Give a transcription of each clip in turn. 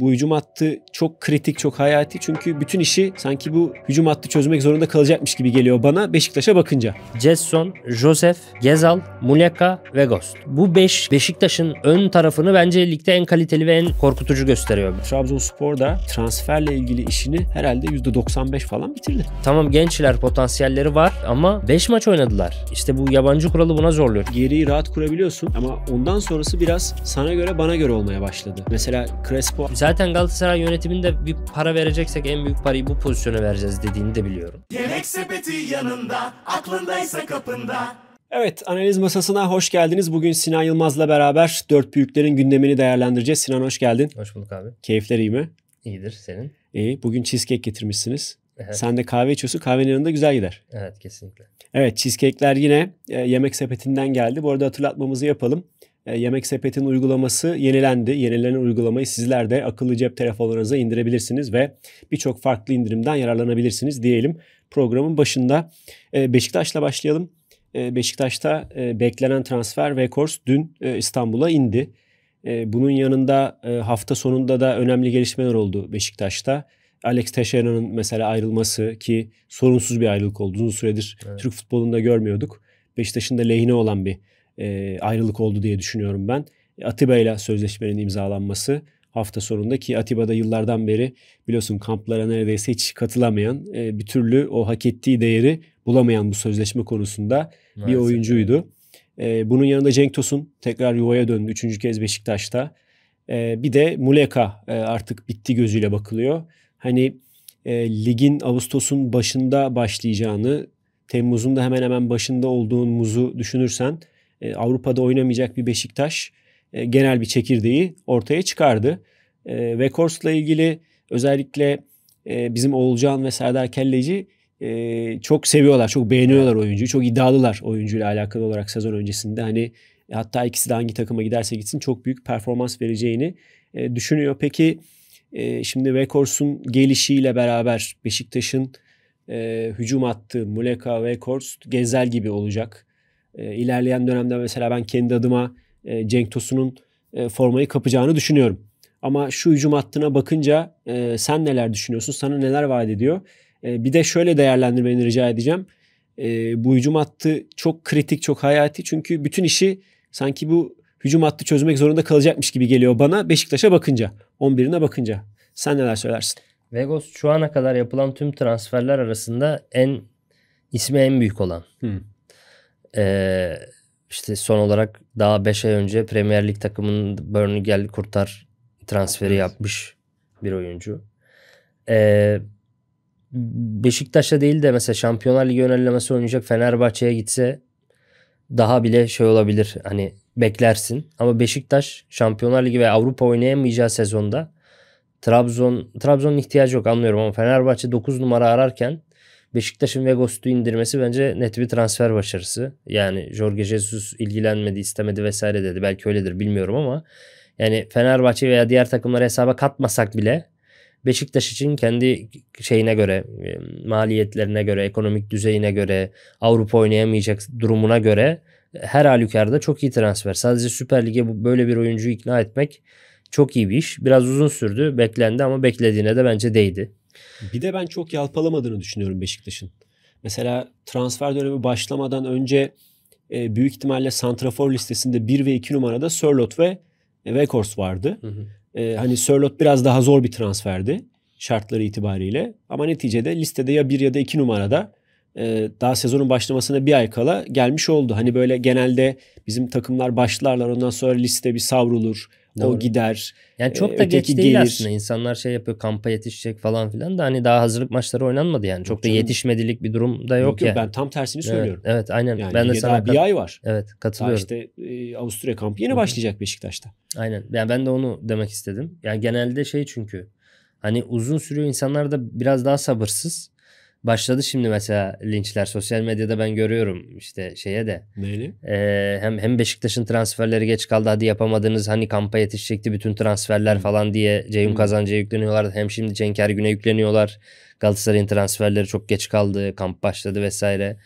Bu hücum hattı çok kritik, çok hayati. Çünkü bütün işi sanki bu hücum hattı çözmek zorunda kalacakmış gibi geliyor bana Beşiktaş'a bakınca. Cesson, Joseph, Gezal, Muleka ve Ghost. Bu 5 Beşiktaş'ın ön tarafını bence ligde en kaliteli ve en korkutucu gösteriyor. Trabzonspor da transferle ilgili işini herhalde %95 falan bitirdi. Tamam gençler potansiyelleri var ama 5 maç oynadılar. İşte bu yabancı kuralı buna zorluyor. Geriyi rahat kurabiliyorsun ama ondan sonrası biraz sana göre bana göre olmaya başladı. Mesela Crespo... Sen Zaten Galatasaray yönetiminde bir para vereceksek en büyük parayı bu pozisyona vereceğiz dediğini de biliyorum. Yemek sepeti yanında, aklındaysa kapında. Evet analiz masasına hoş geldiniz. Bugün Sinan Yılmaz'la beraber dört büyüklerin gündemini değerlendireceğiz. Sinan hoş geldin. Hoş bulduk abi. Keyifler iyi mi? İyidir senin. İyi. Bugün cheesecake getirmişsiniz. Evet. Sen de kahve içiyorsun. Kahvenin yanında güzel gider. Evet kesinlikle. Evet cheesecake'ler yine e, yemek sepetinden geldi. Bu arada hatırlatmamızı yapalım. E, yemek Sepeti'nin uygulaması yenilendi. Yenilenen uygulamayı sizler de akıllı cep telefonlarınıza indirebilirsiniz ve birçok farklı indirimden yararlanabilirsiniz diyelim. Programın başında e, Beşiktaş'la başlayalım. E, Beşiktaş'ta beklenen transfer Vekors dün İstanbul'a indi. Bunun yanında hafta sonunda da önemli gelişmeler oldu Beşiktaş'ta. Alex Teixeira'nın mesela ayrılması ki sorunsuz bir ayrılık oldu. Uzun süredir evet. Türk futbolunda görmüyorduk. Beşiktaş'ın da lehine olan bir e, ayrılık oldu diye düşünüyorum ben. Atiba ile sözleşmenin imzalanması hafta sonunda ki Atiba'da yıllardan beri biliyorsun kamplara neredeyse hiç katılamayan, e, bir türlü o hak ettiği değeri bulamayan bu sözleşme konusunda Maalesef. bir oyuncuydu. E, bunun yanında Cenk Tosun tekrar yuvaya döndü üçüncü kez Beşiktaş'ta. E, bir de Muleka e, artık bitti gözüyle bakılıyor. Hani e, ligin Ağustos'un başında başlayacağını, Temmuz'un da hemen hemen başında olduğumuzu düşünürsen e, Avrupa'da oynamayacak bir Beşiktaş e, genel bir çekirdeği ortaya çıkardı. E, Vekorsla ilgili özellikle bizim Oğulcan ve Serdar Kelleci çok seviyorlar, çok beğeniyorlar oyuncuyu. Çok iddialılar oyuncuyla alakalı olarak sezon öncesinde. Hani hatta ikisi de hangi takıma giderse gitsin çok büyük performans vereceğini düşünüyor. Peki şimdi Vekors'un gelişiyle beraber Beşiktaş'ın hücum attığı Muleka, Vekors Gezel gibi olacak. E, ilerleyen dönemde mesela ben kendi adıma e, Cenk Tosun'un e, formayı kapacağını düşünüyorum. Ama şu hücum hattına bakınca e, sen neler düşünüyorsun? Sana neler vaat ediyor? E, bir de şöyle değerlendirmeni rica edeceğim. E, bu hücum hattı çok kritik, çok hayati. Çünkü bütün işi sanki bu hücum hattı çözmek zorunda kalacakmış gibi geliyor bana Beşiktaş'a bakınca. 11'ine bakınca. Sen neler söylersin? Vegos şu ana kadar yapılan tüm transferler arasında en ismi en büyük olan. Hmm e, işte son olarak daha 5 ay önce Premier Lig takımının Burnley gel kurtar transferi evet. yapmış bir oyuncu. E, Beşiktaş'a değil de mesela Şampiyonlar Ligi önerilemesi oynayacak Fenerbahçe'ye gitse daha bile şey olabilir. Hani beklersin. Ama Beşiktaş Şampiyonlar Ligi ve Avrupa oynayamayacağı sezonda Trabzon Trabzon'un ihtiyacı yok anlıyorum ama Fenerbahçe 9 numara ararken Beşiktaş'ın Vegos'u indirmesi bence net bir transfer başarısı. Yani Jorge Jesus ilgilenmedi, istemedi vesaire dedi. Belki öyledir bilmiyorum ama yani Fenerbahçe veya diğer takımları hesaba katmasak bile Beşiktaş için kendi şeyine göre, e, maliyetlerine göre, ekonomik düzeyine göre, Avrupa oynayamayacak durumuna göre her halükarda çok iyi transfer. Sadece Süper Lig'e böyle bir oyuncuyu ikna etmek çok iyi bir iş. Biraz uzun sürdü, beklendi ama beklediğine de bence değdi. Bir de ben çok yalpalamadığını düşünüyorum Beşiktaş'ın. Mesela transfer dönemi başlamadan önce e, büyük ihtimalle santrafor listesinde 1 ve 2 numarada Sörlot ve Vekors vardı. Hı hı. E, hani Sörlot biraz daha zor bir transferdi şartları itibariyle. Ama neticede listede ya 1 ya da 2 numarada e, daha sezonun başlamasına bir ay kala gelmiş oldu. Hani böyle genelde bizim takımlar başlarlar ondan sonra liste bir savrulur Doğru. O gider. Yani çok e, da geç değil gelir. aslında. İnsanlar şey yapıyor kampa yetişecek falan filan da hani daha hazırlık maçları oynanmadı yani. Yok çok canım. da yetişmedilik bir durum da yok, yok ya. Yani. Ben tam tersini evet, söylüyorum. Evet aynen. Yani ben de sana bir ay var. Evet katılıyorum. Daha işte e, Avusturya kampı yeni Hı-hı. başlayacak Beşiktaş'ta. Aynen. Yani ben de onu demek istedim. Yani genelde şey çünkü hani uzun sürüyor insanlar da biraz daha sabırsız başladı şimdi mesela linçler sosyal medyada ben görüyorum işte şeye de. Neyli? E, hem hem Beşiktaş'ın transferleri geç kaldı hadi yapamadınız hani kampa yetişecekti bütün transferler hmm. falan diye Ceyhun hmm. Kazancı'ya yükleniyorlar. Hem şimdi Cenk Ergün'e yükleniyorlar. Galatasaray'ın transferleri çok geç kaldı kamp başladı vesaire.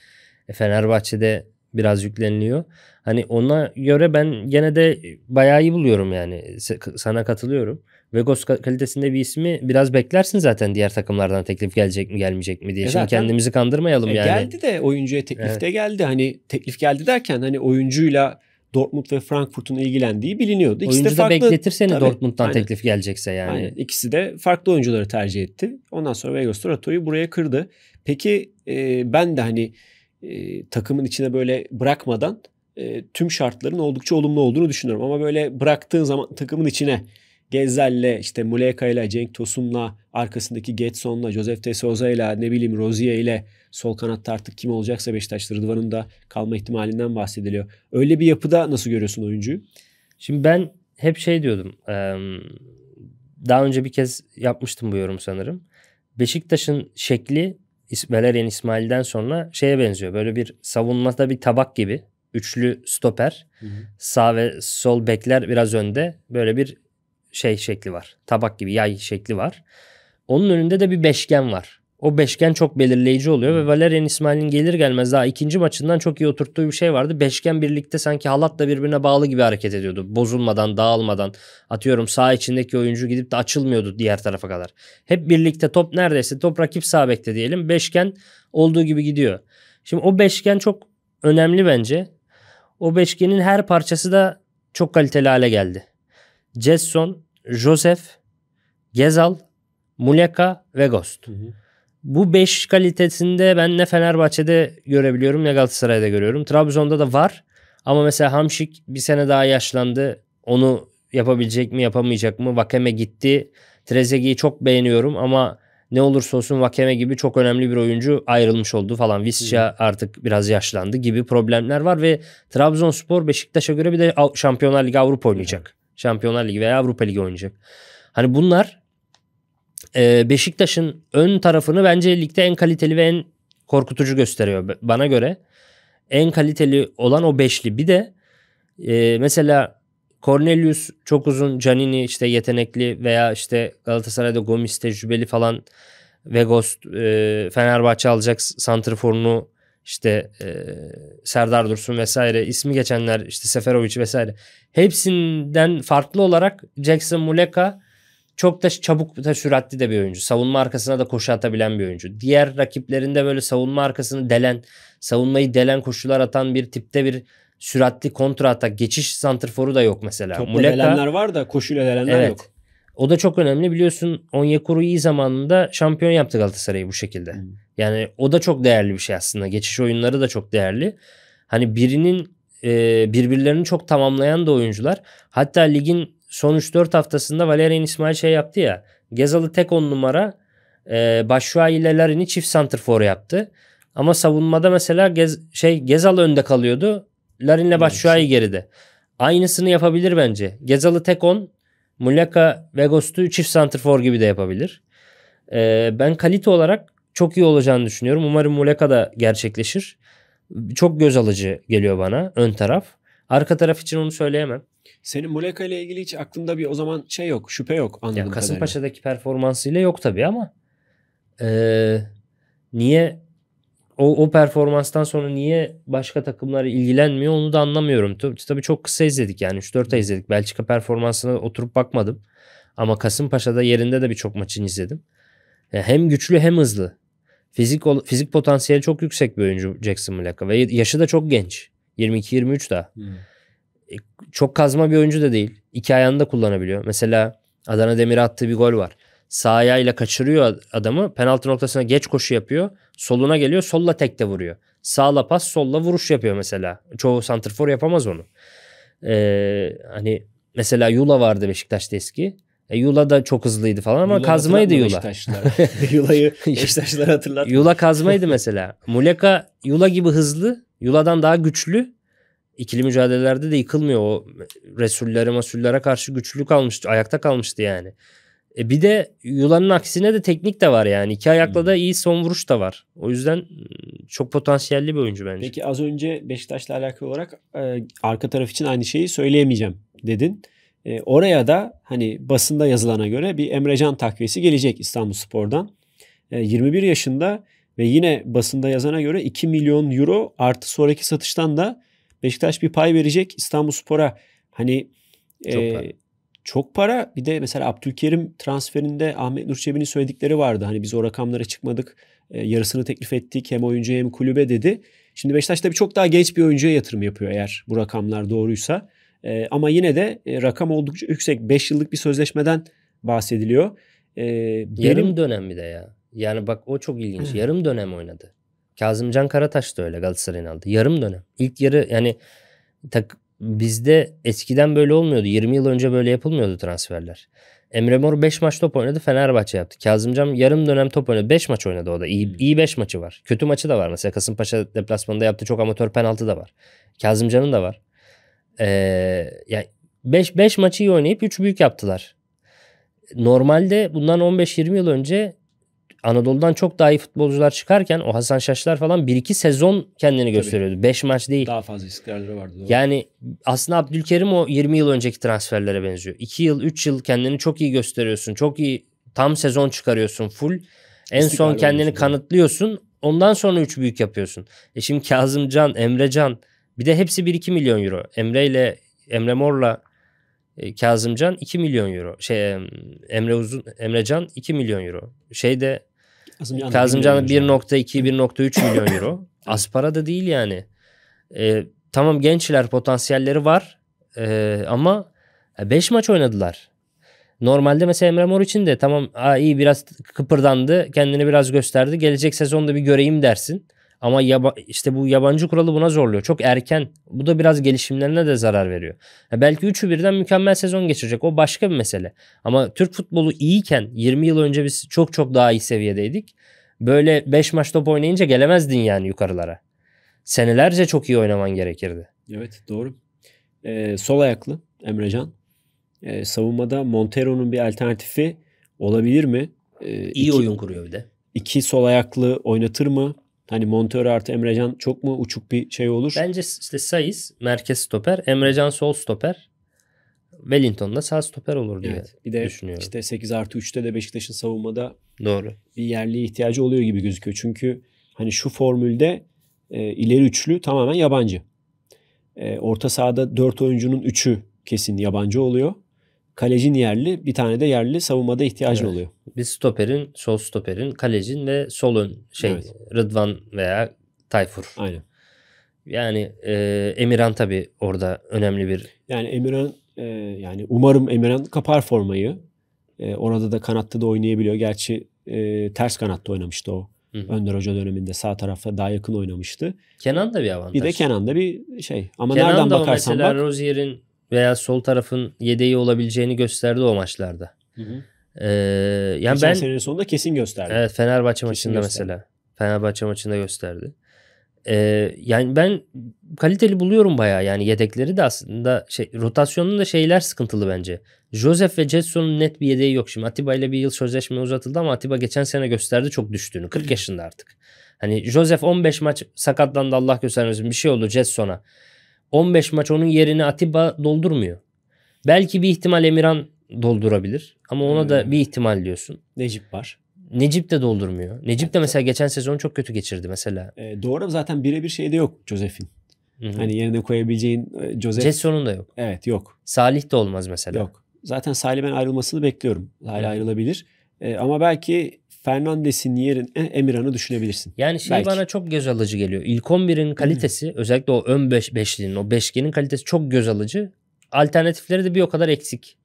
E, Fenerbahçe'de biraz yükleniliyor. Hani ona göre ben gene de bayağı iyi buluyorum yani sana katılıyorum. Vegos kalitesinde bir ismi biraz beklersin zaten diğer takımlardan teklif gelecek mi gelmeyecek mi diye. E zaten, Şimdi kendimizi kandırmayalım e, yani. Geldi de oyuncuya teklif evet. de geldi. Hani teklif geldi derken hani oyuncuyla Dortmund ve Frankfurt'un ilgilendiği biliniyordu. İkisi Oyuncu de farklı, bekletir seni tabii, Dortmund'dan aynen. teklif gelecekse yani. Aynen. İkisi de farklı oyuncuları tercih etti. Ondan sonra Vegas Toratoyu buraya kırdı. Peki e, ben de hani e, takımın içine böyle bırakmadan e, tüm şartların oldukça olumlu olduğunu düşünüyorum. Ama böyle bıraktığın zaman takımın içine Gezzel'le işte Muleka'yla, Cenk Tosun'la, arkasındaki Getson'la, Josef de ile ne bileyim Rozier ile sol kanatta artık kim olacaksa Beşiktaş Rıdvan'ın da kalma ihtimalinden bahsediliyor. Öyle bir yapıda nasıl görüyorsun oyuncuyu? Şimdi ben hep şey diyordum. Daha önce bir kez yapmıştım bu yorum sanırım. Beşiktaş'ın şekli Valerian İsmail'den sonra şeye benziyor. Böyle bir savunmada bir tabak gibi. Üçlü stoper. Hı hı. Sağ ve sol bekler biraz önde. Böyle bir şey şekli var. Tabak gibi yay şekli var. Onun önünde de bir beşgen var. O beşgen çok belirleyici oluyor ve hmm. Valerian İsmail'in gelir gelmez daha ikinci maçından çok iyi oturttuğu bir şey vardı. Beşgen birlikte sanki halatla birbirine bağlı gibi hareket ediyordu. Bozulmadan, dağılmadan. Atıyorum sağ içindeki oyuncu gidip de açılmıyordu diğer tarafa kadar. Hep birlikte top neredeyse top rakip sağ bekte diyelim. Beşgen olduğu gibi gidiyor. Şimdi o beşgen çok önemli bence. O beşgenin her parçası da çok kaliteli hale geldi. Jetson Joseph, Gezal, Muleka ve Ghost. Hı hı. Bu 5 kalitesinde ben ne Fenerbahçe'de görebiliyorum ne Galatasaray'da görüyorum. Trabzon'da da var ama mesela Hamşik bir sene daha yaşlandı. Onu yapabilecek mi yapamayacak mı? Vakeme gitti. Trezegiyi çok beğeniyorum ama ne olursa olsun Vakeme gibi çok önemli bir oyuncu ayrılmış oldu falan. Visca artık biraz yaşlandı gibi problemler var ve Trabzonspor Beşiktaş'a göre bir de Şampiyonlar Ligi Avrupa oynayacak. Şampiyonlar Ligi veya Avrupa Ligi oynayacak. Hani bunlar e, Beşiktaş'ın ön tarafını bence ligde en kaliteli ve en korkutucu gösteriyor bana göre. En kaliteli olan o beşli. Bir de e, mesela Cornelius çok uzun, Canini işte yetenekli veya işte Galatasaray'da Gomis tecrübeli falan Vegost e, Fenerbahçe alacak santrforunu işte e, Serdar Dursun vesaire ismi geçenler işte Seferovic vesaire hepsinden farklı olarak Jackson Muleka çok da çabuk da süratli de bir oyuncu. Savunma arkasına da koşu atabilen bir oyuncu. Diğer rakiplerinde böyle savunma arkasını delen, savunmayı delen koşular atan bir tipte bir süratli kontra atak geçiş santrforu da yok mesela. Topla Muleka, delenler var da koşuyla delenler evet, yok. O da çok önemli biliyorsun Onyekuru iyi zamanında şampiyon yaptı Galatasaray'ı bu şekilde. Hmm. Yani o da çok değerli bir şey aslında. Geçiş oyunları da çok değerli. Hani birinin e, birbirlerini çok tamamlayan da oyuncular. Hatta ligin son 3-4 haftasında Valerian İsmail şey yaptı ya. Gezalı tek 10 numara e, Başşuay ile Larin'i çift santrfor yaptı. Ama savunmada mesela Gez, şey Gezal önde kalıyordu. Larin'le Başşuay şey. geride. Aynısını yapabilir bence. Gezalı tek 10 Muleka Vegostu çift santrfor gibi de yapabilir. E, ben kalite olarak çok iyi olacağını düşünüyorum. Umarım Muleka da gerçekleşir. Çok göz alıcı geliyor bana ön taraf. Arka taraf için onu söyleyemem. Senin Muleka ile ilgili hiç aklında bir o zaman şey yok, şüphe yok anladığım ya, Kasımpaşa'daki kadarıyla. performansıyla yok tabii ama e, niye o, o performanstan sonra niye başka takımlar ilgilenmiyor onu da anlamıyorum. Tabii tabii çok kısa izledik yani 3-4 ay izledik. Belçika performansına oturup bakmadım. Ama Kasımpaşa'da yerinde de birçok maçını izledim. Yani hem güçlü hem hızlı. Fizik fizik potansiyeli çok yüksek bir oyuncu Jackson Muleka ve yaşı da çok genç. 22-23 daha. Hmm. Çok kazma bir oyuncu da değil. İki ayağını da kullanabiliyor. Mesela Adana Demir'e attığı bir gol var sağ ayağıyla kaçırıyor adamı. Penaltı noktasına geç koşu yapıyor. Soluna geliyor solla tek de vuruyor. Sağla pas solla vuruş yapıyor mesela. Çoğu santrfor yapamaz onu. Ee, hani mesela Yula vardı Beşiktaş'ta eski. E, Yula da çok hızlıydı falan ama Yula kazmaydı Yula. Yula'yı Beşiktaşlılar hatırlattı. Yula kazmaydı mesela. Muleka Yula gibi hızlı. Yula'dan daha güçlü. İkili mücadelelerde de yıkılmıyor. O Resullere masullere karşı güçlü kalmıştı. Ayakta kalmıştı yani. E bir de Yula'nın aksine de teknik de var yani. İki ayakla da iyi son vuruş da var. O yüzden çok potansiyelli bir oyuncu bence. Peki az önce Beşiktaş'la alakalı olarak e, arka taraf için aynı şeyi söyleyemeyeceğim dedin. E, oraya da hani basında yazılana göre bir Emrecan takviyesi gelecek İstanbul Spor'dan. E, 21 yaşında ve yine basında yazana göre 2 milyon euro artı sonraki satıştan da Beşiktaş bir pay verecek İstanbul Spor'a. Hani çok e, çok para. Bir de mesela Abdülkerim transferinde Ahmet Nur söyledikleri vardı. Hani biz o rakamlara çıkmadık. E, yarısını teklif ettik hem oyuncuya hem kulübe dedi. Şimdi Beşiktaş tabii çok daha genç bir oyuncuya yatırım yapıyor eğer bu rakamlar doğruysa. E, ama yine de e, rakam oldukça yüksek. 5 yıllık bir sözleşmeden bahsediliyor. E, benim... Yarım dönem bir de ya. Yani bak o çok ilginç. Yarım dönem oynadı. Kazımcan Karataş da öyle Galatasaray'ın aldı. Yarım dönem. İlk yarı yani tak, bizde eskiden böyle olmuyordu. 20 yıl önce böyle yapılmıyordu transferler. Emre Mor 5 maç top oynadı Fenerbahçe yaptı. Kazımcam yarım dönem top oynadı. 5 maç oynadı o da. İyi, hmm. iyi 5 maçı var. Kötü maçı da var. Mesela Kasımpaşa deplasmanında yaptı çok amatör penaltı da var. Kazımcan'ın da var. Ee, yani 5, 5 maçı iyi oynayıp 3 büyük yaptılar. Normalde bundan 15-20 yıl önce Anadolu'dan çok daha iyi futbolcular çıkarken o Hasan Şaşlar falan 1-2 sezon kendini gösteriyordu. 5 maç değil. Daha fazla istikrarları vardı. Doğru. Yani aslında Abdülkerim o 20 yıl önceki transferlere benziyor. 2 yıl 3 yıl kendini çok iyi gösteriyorsun. Çok iyi tam sezon çıkarıyorsun full. En son kendini kanıtlıyorsun. Ondan sonra 3 büyük yapıyorsun. E şimdi Kazımcan, Emrecan bir de hepsi 1-2 milyon euro. Emre ile Emre Mor'la e, Kazımcan 2 milyon euro. Şey Emre Uzun Emrecan 2 milyon euro. Şeyde Kazımcan 1.2-1.3 milyon euro. Az para da değil yani. Ee, tamam gençler potansiyelleri var ee, ama 5 e, maç oynadılar. Normalde mesela Emre Mor için de tamam aa iyi biraz kıpırdandı kendini biraz gösterdi. Gelecek sezonda bir göreyim dersin. Ama yaba, işte bu yabancı kuralı buna zorluyor. Çok erken. Bu da biraz gelişimlerine de zarar veriyor. Ya belki üçü birden mükemmel sezon geçirecek. O başka bir mesele. Ama Türk futbolu iyiken 20 yıl önce biz çok çok daha iyi seviyedeydik. Böyle 5 maç top oynayınca gelemezdin yani yukarılara. Senelerce çok iyi oynaman gerekirdi. Evet doğru. Ee, sol ayaklı Emrecan. Ee, savunmada Montero'nun bir alternatifi olabilir mi? Ee, iyi iki, oyun kuruyor bir de. İki sol ayaklı oynatır mı? Hani Montero artı Emrecan çok mu uçuk bir şey olur? Bence işte Sayız merkez stoper, Emrecan sol stoper. Wellington'da sağ stoper olur diye evet, bir de düşünüyorum. İşte 8 artı 3'te de Beşiktaş'ın savunmada Doğru. bir yerliğe ihtiyacı oluyor gibi gözüküyor. Çünkü hani şu formülde e, ileri üçlü tamamen yabancı. E, orta sahada 4 oyuncunun 3'ü kesin yabancı oluyor kalecin yerli bir tane de yerli savunmada ihtiyacı evet. oluyor. Biz stoperin, sol stoperin, kalecin ve solun şey evet. Rıdvan veya Tayfur. Aynen. Yani e, Emirhan tabii orada önemli bir. Yani Emirhan e, yani umarım Emirhan kapar formayı. E, orada da kanatta da oynayabiliyor. Gerçi e, ters kanatta oynamıştı o. Hı-hı. Önder Hoca döneminde sağ tarafta daha yakın oynamıştı. Kenan da bir avantaj. Bir de Kenan da bir şey. Ama Kenan nereden bakarsan bak. Kenan da veya sol tarafın yedeği olabileceğini gösterdi o maçlarda. Hı hı. Ee, yani Geçen ben senin sonunda kesin gösterdi. Evet Fenerbahçe kesin maçında gösterdi. mesela. Fenerbahçe maçında gösterdi. Ee, yani ben kaliteli buluyorum baya yani yedekleri de aslında şey rotasyonun da şeyler sıkıntılı bence. Joseph ve Jetson'un net bir yedeği yok şimdi. Atiba ile bir yıl sözleşme uzatıldı ama Atiba geçen sene gösterdi çok düştüğünü. 40 yaşında artık. Hani Joseph 15 maç sakatlandı Allah göstermesin bir şey oldu Jetson'a. 15 maç onun yerini Atiba doldurmuyor. Belki bir ihtimal Emirhan doldurabilir. Ama ona hmm. da bir ihtimal diyorsun. Necip var. Necip de doldurmuyor. Necip de mesela geçen sezon çok kötü geçirdi mesela. E, doğru zaten birebir şey de yok Josef'in. Hani yerine koyabileceğin e, Josef. Cesson'un da yok. Evet yok. Salih de olmaz mesela. Yok. Zaten Salih ben ayrılmasını bekliyorum. Hala Hı. ayrılabilir. E, ama belki Fernandes'in yerine Emirhan'ı düşünebilirsin. Yani şey Belki. bana çok göz alıcı geliyor. İlk 11'in kalitesi Hı-hı. Hmm. özellikle o ön beş, beşlinin o beşgenin kalitesi çok göz alıcı. Alternatifleri de bir o kadar eksik.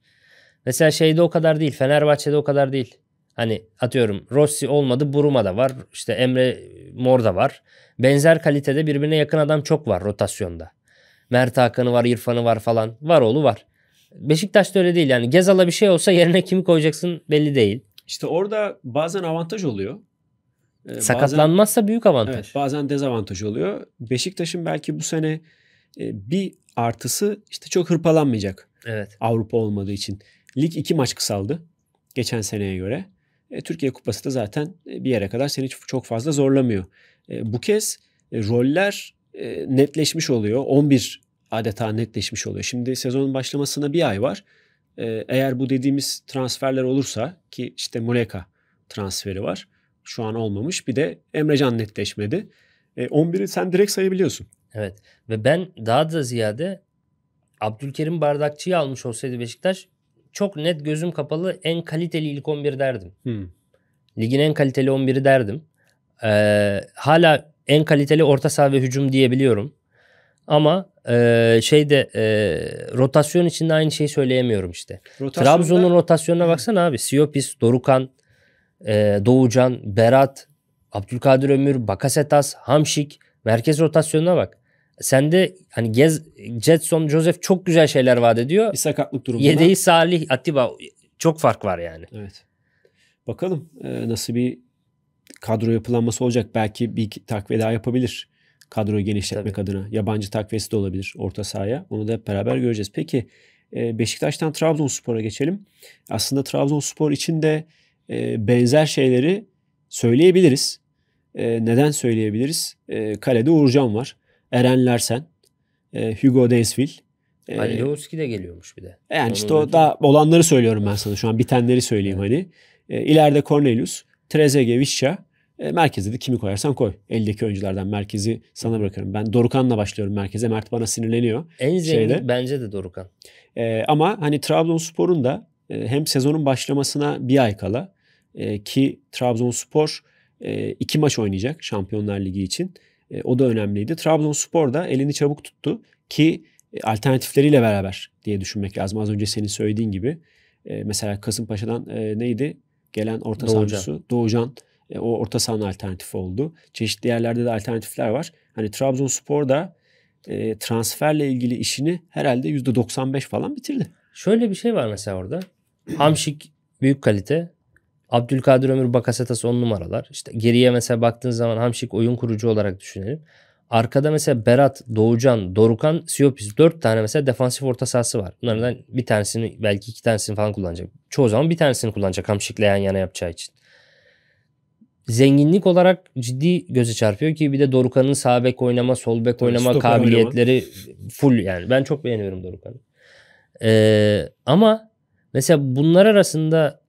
Mesela şeyde o kadar değil. Fenerbahçe'de o kadar değil. Hani atıyorum Rossi olmadı Buruma da var. İşte Emre Mor da var. Benzer kalitede birbirine yakın adam çok var rotasyonda. Mert Hakan'ı var, İrfan'ı var falan. Var oğlu var. Beşiktaş'ta öyle değil yani. Gezal'a bir şey olsa yerine kimi koyacaksın belli değil. İşte orada bazen avantaj oluyor. Ee, Sakatlanmazsa bazen, büyük avantaj. Evet, bazen dezavantaj oluyor. Beşiktaş'ın belki bu sene e, bir artısı işte çok hırpalanmayacak. Evet. Avrupa olmadığı için. Lig iki maç kısaldı geçen seneye göre. E, Türkiye Kupası da zaten e, bir yere kadar seni çok fazla zorlamıyor. E, bu kez e, roller e, netleşmiş oluyor. 11 adeta netleşmiş oluyor. Şimdi sezonun başlamasına bir ay var. Ee, eğer bu dediğimiz transferler olursa ki işte Muleka transferi var. Şu an olmamış. Bir de Emrecan netleşmedi. E, ee, 11'i sen direkt sayabiliyorsun. Evet ve ben daha da ziyade Abdülkerim Bardakçı'yı almış olsaydı Beşiktaş çok net gözüm kapalı en kaliteli ilk 11 derdim. Hmm. Ligin en kaliteli 11'i derdim. Ee, hala en kaliteli orta saha ve hücum diyebiliyorum. Ama ee, şeyde e, rotasyon içinde aynı şeyi söyleyemiyorum işte. Rotasyonda... Trabzon'un rotasyonuna baksana abi. Siopis, Dorukan, e, Doğucan, Berat, Abdülkadir Ömür, Bakasetas, Hamşik. Merkez rotasyonuna bak. Sen de hani Gez, Jetson, Joseph çok güzel şeyler vaat ediyor. Bir sakatlık durumunda. Yedeği Salih, Atiba çok fark var yani. Evet. Bakalım e, nasıl bir kadro yapılanması olacak. Belki bir takviye daha yapabilir kadroyu genişletmek Tabii. adına. Yabancı takviyesi de olabilir orta sahaya. Onu da hep beraber göreceğiz. Peki e, Beşiktaş'tan Trabzonspor'a geçelim. Aslında Trabzonspor için de e, benzer şeyleri söyleyebiliriz. E, neden söyleyebiliriz? Kalede Uğurcan var. Eren Lersen, Hugo Densville, Ali Yavuzki de geliyormuş bir de. Yani işte o da olanları söylüyorum ben sana şu an bitenleri söyleyeyim evet. hani. E, ileride Cornelius, Trezeguet, Vişça, e, de kimi koyarsan koy. Eldeki oyunculardan merkezi sana bırakırım. Ben Dorukan'la başlıyorum merkeze. Mert bana sinirleniyor. En zengin bence de Dorukan. E, ama hani Trabzonspor'un da e, hem sezonun başlamasına bir ay kala e, ki Trabzonspor e, iki maç oynayacak Şampiyonlar Ligi için. E, o da önemliydi. Trabzonspor da elini çabuk tuttu ki e, alternatifleriyle beraber diye düşünmek lazım. Az önce senin söylediğin gibi. E, mesela Kasımpaşa'dan e, neydi? Gelen orta Doğucan. savcısı Doğucan e, o orta sahanın alternatifi oldu. Çeşitli yerlerde de alternatifler var. Hani Trabzonspor da e, transferle ilgili işini herhalde %95 falan bitirdi. Şöyle bir şey var mesela orada. Hamşik büyük kalite. Abdülkadir Ömür Bakasetas on numaralar. İşte geriye mesela baktığın zaman Hamşik oyun kurucu olarak düşünelim. Arkada mesela Berat, Doğucan, Dorukan, Siopis. Dört tane mesela defansif orta sahası var. Bunlardan bir tanesini belki iki tanesini falan kullanacak. Çoğu zaman bir tanesini kullanacak Hamşik'le yan yana yapacağı için zenginlik olarak ciddi göze çarpıyor ki bir de Dorukan'ın sağ bek oynama, sol bek oynama kabiliyetleri oynama. full yani. Ben çok beğeniyorum Dorukan'ı. Ee, ama mesela bunlar arasında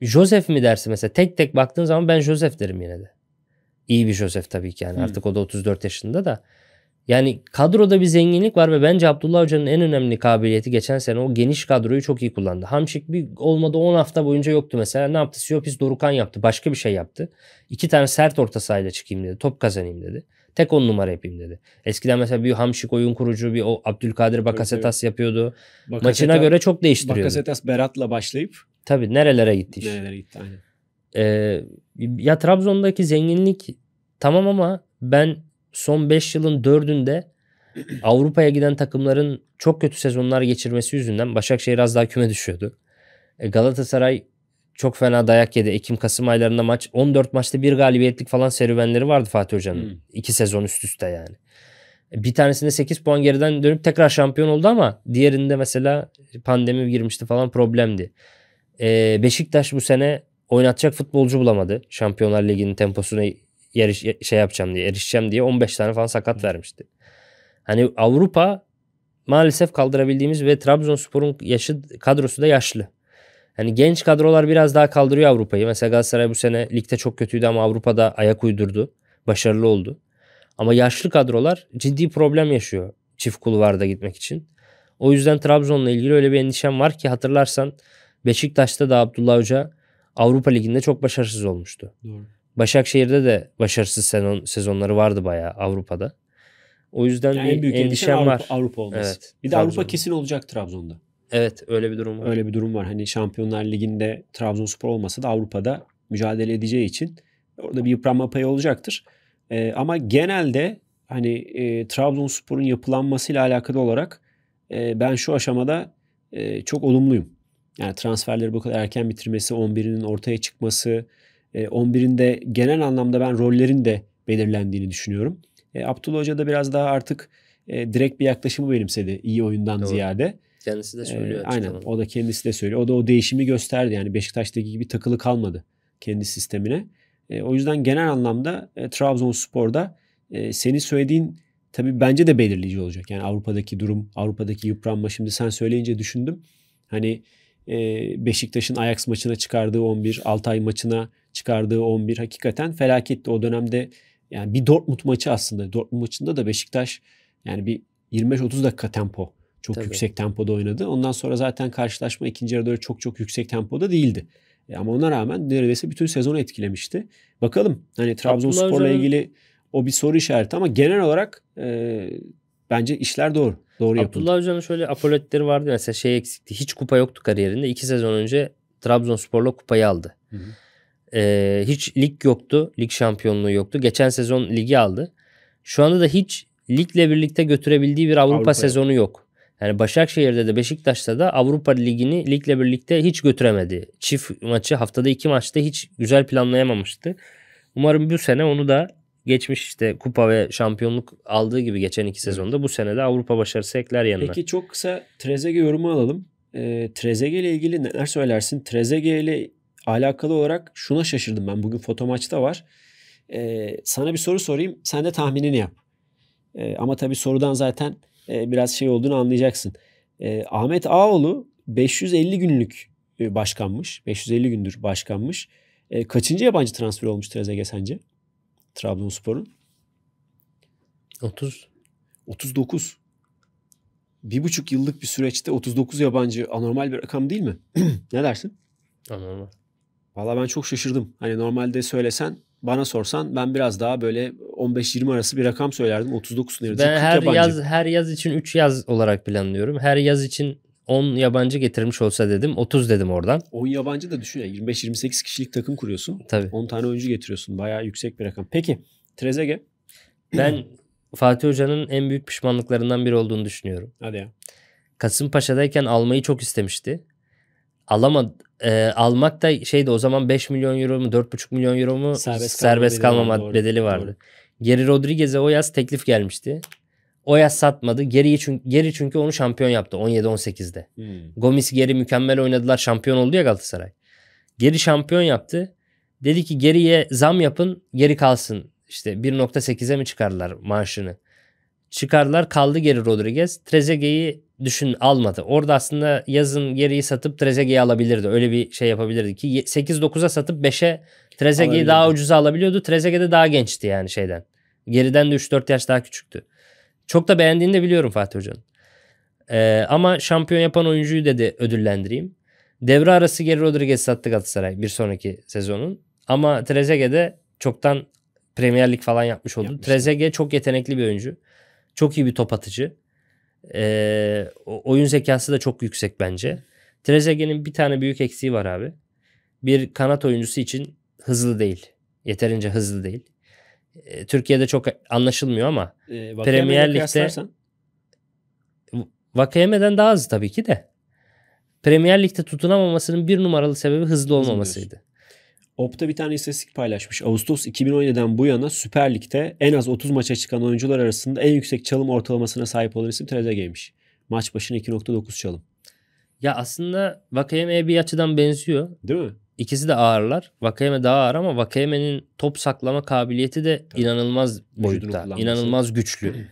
Joseph mi dersin mesela tek tek baktığın zaman ben Joseph derim yine de. İyi bir Joseph tabii ki yani. Hmm. Artık o da 34 yaşında da. Yani kadroda bir zenginlik var ve bence Abdullah Hoca'nın en önemli kabiliyeti geçen sene o geniş kadroyu çok iyi kullandı. Hamşik bir olmadı 10 hafta boyunca yoktu mesela. Ne yaptı? Siopis Dorukan yaptı. Başka bir şey yaptı. İki tane sert orta sahayla çıkayım dedi. Top kazanayım dedi. Tek on numara yapayım dedi. Eskiden mesela bir Hamşik oyun kurucu bir o Abdülkadir Bakasetas yapıyordu. Bakaseta, Maçına göre çok değiştiriyordu. Bakasetas Berat'la başlayıp. Tabii nerelere gitti iş. Nerelere gitti aynen. Ee, ya Trabzon'daki zenginlik tamam ama ben son 5 yılın 4'ünde Avrupa'ya giden takımların çok kötü sezonlar geçirmesi yüzünden Başakşehir az daha küme düşüyordu. E, Galatasaray çok fena dayak yedi. Ekim-Kasım aylarında maç 14 maçta bir galibiyetlik falan serüvenleri vardı Fatih Hoca'nın. Hmm. İki sezon üst üste yani. E, bir tanesinde 8 puan geriden dönüp tekrar şampiyon oldu ama diğerinde mesela pandemi girmişti falan problemdi. E, Beşiktaş bu sene oynatacak futbolcu bulamadı. Şampiyonlar Ligi'nin temposuna yarış şey yapacağım diye, erişeceğim diye 15 tane falan sakat vermişti. Hani Avrupa maalesef kaldırabildiğimiz ve Trabzonspor'un yaşı kadrosu da yaşlı. Hani genç kadrolar biraz daha kaldırıyor Avrupa'yı. Mesela Galatasaray bu sene ligde çok kötüydü ama Avrupa'da ayak uydurdu. Başarılı oldu. Ama yaşlı kadrolar ciddi problem yaşıyor çift kulvarda gitmek için. O yüzden Trabzon'la ilgili öyle bir endişem var ki hatırlarsan Beşiktaş'ta da Abdullah Hoca Avrupa Ligi'nde çok başarısız olmuştu. Doğru. Başakşehir'de de başarısız sezon, sezonları vardı bayağı Avrupa'da. O yüzden yani bir en büyük endişem Avrupa, var. Avrupa olması. Evet, bir de Trabzon'da. Avrupa kesin olacak Trabzon'da. Evet öyle bir durum var. Öyle bir durum var. Hani Şampiyonlar Ligi'nde Trabzonspor olmasa da Avrupa'da mücadele edeceği için orada bir yıpranma payı olacaktır. Ee, ama genelde hani e, Trabzonspor'un yapılanmasıyla alakalı olarak e, ben şu aşamada e, çok olumluyum. Yani transferleri bu kadar erken bitirmesi, 11'inin ortaya çıkması, e, ee, 11'inde genel anlamda ben rollerin de belirlendiğini düşünüyorum. E, Abdullah Hoca da biraz daha artık e, direkt bir yaklaşımı benimsedi iyi oyundan Doğru. ziyade. Kendisi de ee, söylüyor. E, aynen o da kendisi de söylüyor. O da o değişimi gösterdi. Yani Beşiktaş'taki gibi takılı kalmadı kendi sistemine. E, o yüzden genel anlamda e, Trabzonspor'da e, senin söylediğin tabii bence de belirleyici olacak. Yani Avrupa'daki durum, Avrupa'daki yıpranma şimdi sen söyleyince düşündüm. Hani ee, Beşiktaş'ın Ajax maçına çıkardığı 11, Altay maçına çıkardığı 11 hakikaten felaketti. O dönemde yani bir Dortmund maçı aslında. Dortmund maçında da Beşiktaş yani bir 25-30 dakika tempo. Çok Tabii. yüksek tempoda oynadı. Ondan sonra zaten karşılaşma ikinci yarıda çok çok yüksek tempoda değildi. E, ama ona rağmen neredeyse bütün sezonu etkilemişti. Bakalım hani Trabzonspor'la ilgili o bir soru işareti ama genel olarak e, Bence işler doğru. Doğru yapıldı. Abdullah Hoca'nın şöyle apoletleri vardı. Mesela şey eksikti. Hiç kupa yoktu kariyerinde. İki sezon önce Trabzonspor'la kupayı aldı. Ee, hiç lig yoktu. Lig şampiyonluğu yoktu. Geçen sezon ligi aldı. Şu anda da hiç ligle birlikte götürebildiği bir Avrupa, Avrupa sezonu yok. Yani Başakşehir'de de Beşiktaş'ta da Avrupa Ligi'ni ligle birlikte hiç götüremedi. Çift maçı haftada iki maçta hiç güzel planlayamamıştı. Umarım bu sene onu da geçmiş işte kupa ve şampiyonluk aldığı gibi geçen iki sezonda bu sene de Avrupa başarısı ekler yanına. Peki çok kısa Trezege yorumu alalım. E, ee, Trezege ile ilgili neler söylersin? Trezege ile alakalı olarak şuna şaşırdım ben. Bugün foto maçta var. E, sana bir soru sorayım. Sen de tahminini yap. E, ama tabii sorudan zaten e, biraz şey olduğunu anlayacaksın. E, Ahmet Ağoğlu 550 günlük e, başkanmış. 550 gündür başkanmış. E, kaçıncı yabancı transfer olmuş Trezege sence? Trabzonspor'un? 30. 39. Bir buçuk yıllık bir süreçte 39 yabancı anormal bir rakam değil mi? ne dersin? Anormal. Valla ben çok şaşırdım. Hani normalde söylesen bana sorsan ben biraz daha böyle 15-20 arası bir rakam söylerdim. 39 nerede? Ben her yabancı. yaz her yaz için 3 yaz olarak planlıyorum. Her yaz için 10 yabancı getirmiş olsa dedim 30 dedim oradan. 10 yabancı da düşün ya 25-28 kişilik takım kuruyorsun. Tabii. 10 tane oyuncu getiriyorsun. Bayağı yüksek bir rakam. Peki Trezege? Ben Fatih Hoca'nın en büyük pişmanlıklarından biri olduğunu düşünüyorum. Hadi ya. Kasımpaşa'dayken almayı çok istemişti. Alamadı. E, almak da şeydi o zaman 5 milyon euro mu 4,5 milyon euro mu serbest, serbest kalma, bedeli, bedeli vardı. Doğru. Geri Rodriguez'e o yaz teklif gelmişti. Oya satmadı. Geri'yi çünkü, geri çünkü onu şampiyon yaptı 17-18'de. Hmm. Gomis geri mükemmel oynadılar. Şampiyon oldu ya Galatasaray. Geri şampiyon yaptı. Dedi ki geriye zam yapın geri kalsın. İşte 1.8'e mi çıkardılar maaşını? Çıkardılar kaldı geri Rodriguez. Trezeguet'i düşün almadı. Orada aslında yazın geriyi satıp Trezeguet'i alabilirdi. Öyle bir şey yapabilirdi ki 8-9'a satıp 5'e Trezeguet'i daha ucuza alabiliyordu. Trezeguet de daha gençti yani şeyden. Geriden de 3-4 yaş daha küçüktü. Çok da beğendiğini de biliyorum Fatih Hoca'nın. Ee, ama şampiyon yapan oyuncuyu dedi ödüllendireyim. Devre arası geri Rodriguez sattı Galatasaray bir sonraki sezonun. Ama Trezeguet'e çoktan Premier Lig falan yapmış oldu. Trezeguet çok yetenekli bir oyuncu. Çok iyi bir top atıcı. Ee, oyun zekası da çok yüksek bence. Trezeguet'in bir tane büyük eksiği var abi. Bir kanat oyuncusu için hızlı değil. Yeterince hızlı değil. Ee, Türkiye'de çok anlaşılmıyor ama e, Premier Lig'de Vakayeme'den daha hızlı tabii ki de. Premier Lig'de tutunamamasının bir numaralı sebebi hızlı olmamasıydı. Opta bir tane istatistik paylaşmış. Ağustos 2017'den bu yana Süper Lig'de en az 30 maça çıkan oyuncular arasında en yüksek çalım ortalamasına sahip olan isim Trezeguet'miş. Maç başına 2.9 çalım. Ya aslında Vakayeme'ye bir açıdan benziyor. Değil mi? İkisi de ağırlar. Vakayeme daha ağır ama Vakayeme'nin top saklama kabiliyeti de Tabii. inanılmaz boyutta. İnanılmaz güçlü.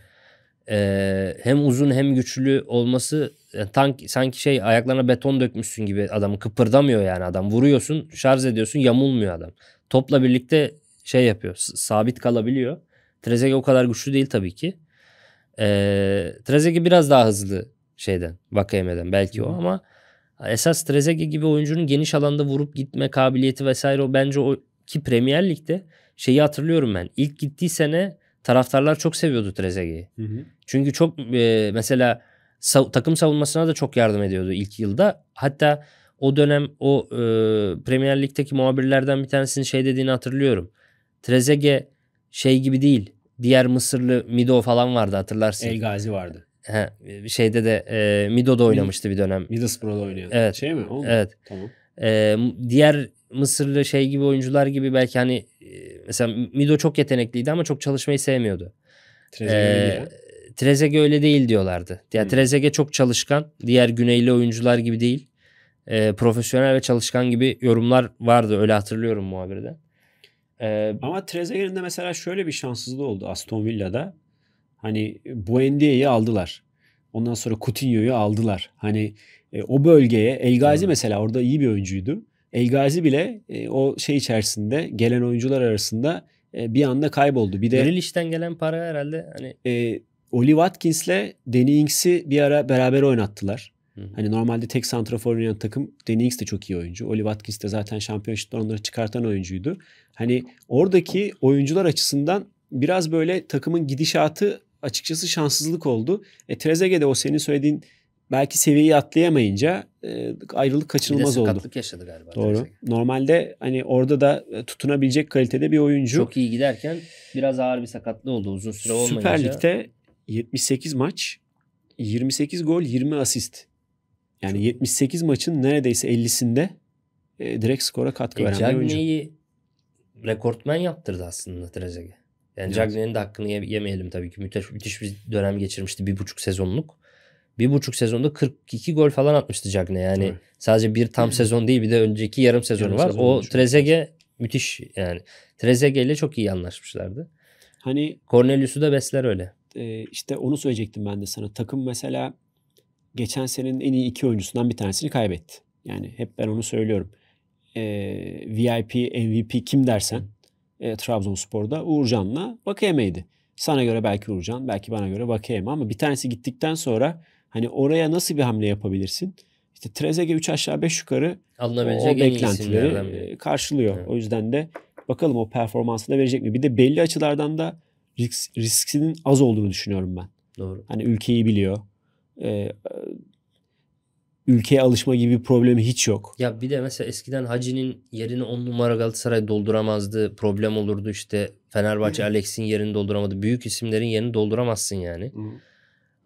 Ee, hem uzun hem güçlü olması yani tank, sanki şey ayaklarına beton dökmüşsün gibi adamı kıpırdamıyor yani adam. Vuruyorsun şarj ediyorsun yamulmuyor adam. Topla birlikte şey yapıyor sabit kalabiliyor. Trezeguet o kadar güçlü değil tabii ki. Ee, Trezeguet biraz daha hızlı şeyden Vakayeme'den belki Hı. o ama Esas Trezege gibi oyuncunun geniş alanda vurup gitme kabiliyeti vesaire o bence o ki Premier Lig'de şeyi hatırlıyorum ben. İlk gittiği sene taraftarlar çok seviyordu Trezeguet'i. Çünkü çok e, mesela sav- takım savunmasına da çok yardım ediyordu ilk yılda. Hatta o dönem o e, Premier Lig'deki muhabirlerden bir tanesinin şey dediğini hatırlıyorum. Trezeguet şey gibi değil. Diğer Mısırlı Mido falan vardı hatırlarsın. El Gazi vardı. He, şeyde de e, Mido'da oynamıştı bir dönem. Middlesbrough'da oynuyordu. Evet. Şey mi? oldu? evet. Tamam. E, diğer Mısırlı şey gibi oyuncular gibi belki hani e, mesela Mido çok yetenekliydi ama çok çalışmayı sevmiyordu. E, Trezeguet ee, öyle değil diyorlardı. Yani hmm. Trezege çok çalışkan. Diğer Güneyli oyuncular gibi değil. E, profesyonel ve çalışkan gibi yorumlar vardı. Öyle hatırlıyorum muhabirde. E, Ama Trezeguet'in de mesela şöyle bir şanssızlığı oldu Aston Villa'da. Hani e, Buendia'yı aldılar. Ondan sonra Coutinho'yu aldılar. Hani e, o bölgeye El Gazi mesela orada iyi bir oyuncuydu. El Gazi bile e, o şey içerisinde gelen oyuncular arasında e, bir anda kayboldu. Bir de Gönül işten gelen para herhalde hani e, Oli Watkins'le Danny Ings'i bir ara beraber oynattılar. Hı-hı. Hani normalde tek santrafor oynayan takım Danny Ings de çok iyi oyuncu. Oli Watkins de zaten şampiyonşipten onları çıkartan oyuncuydu. Hani oradaki oyuncular açısından biraz böyle takımın gidişatı açıkçası şanssızlık oldu. E, Trezeguet'de o senin söylediğin belki seviyeyi atlayamayınca e, ayrılık kaçınılmaz bir oldu. sakatlık yaşadı galiba. Doğru. Trezeguet. Normalde hani orada da e, tutunabilecek kalitede bir oyuncu. Çok iyi giderken biraz ağır bir sakatlığı oldu uzun süre olmayınca. Süper Lig'de 78 maç 28 gol 20 asist. Yani Çok. 78 maçın neredeyse 50'sinde e, direkt skora katkı e, veren bir oyuncu. rekortmen yaptırdı aslında Trezeguet. Yani evet. Cagney'in de hakkını yemeyelim tabii ki. Müthiş, müthiş bir dönem geçirmişti. Bir buçuk sezonluk. Bir buçuk sezonda 42 gol falan atmıştı Cagney. Yani evet. sadece bir tam sezon değil bir de önceki yarım sezonu yarım var. Sezon o Trezeguet müthiş yani. Trezeguet ile çok iyi anlaşmışlardı. Hani Cornelius'u da besler öyle. E, işte onu söyleyecektim ben de sana. Takım mesela geçen senenin en iyi iki oyuncusundan bir tanesini kaybetti. Yani hep ben onu söylüyorum. E, ee, VIP, MVP kim dersen e, Trabzonspor'da Uğurcan'la Vakeme'ydi. Sana göre belki Uğurcan, belki bana göre Vakeme ama bir tanesi gittikten sonra hani oraya nasıl bir hamle yapabilirsin? İşte Trezeguet 3 aşağı 5 yukarı o beklentileri e, karşılıyor. Evet. O yüzden de bakalım o performansı da verecek mi? Bir de belli açılardan da risk, riskinin az olduğunu düşünüyorum ben. Doğru. Hani ülkeyi biliyor. Ee, ülkeye alışma gibi bir problemi hiç yok. Ya bir de mesela eskiden Hacı'nin yerini on numara Galatasaray dolduramazdı. Problem olurdu işte. Fenerbahçe Alex'in yerini dolduramadı. Büyük isimlerin yerini dolduramazsın yani.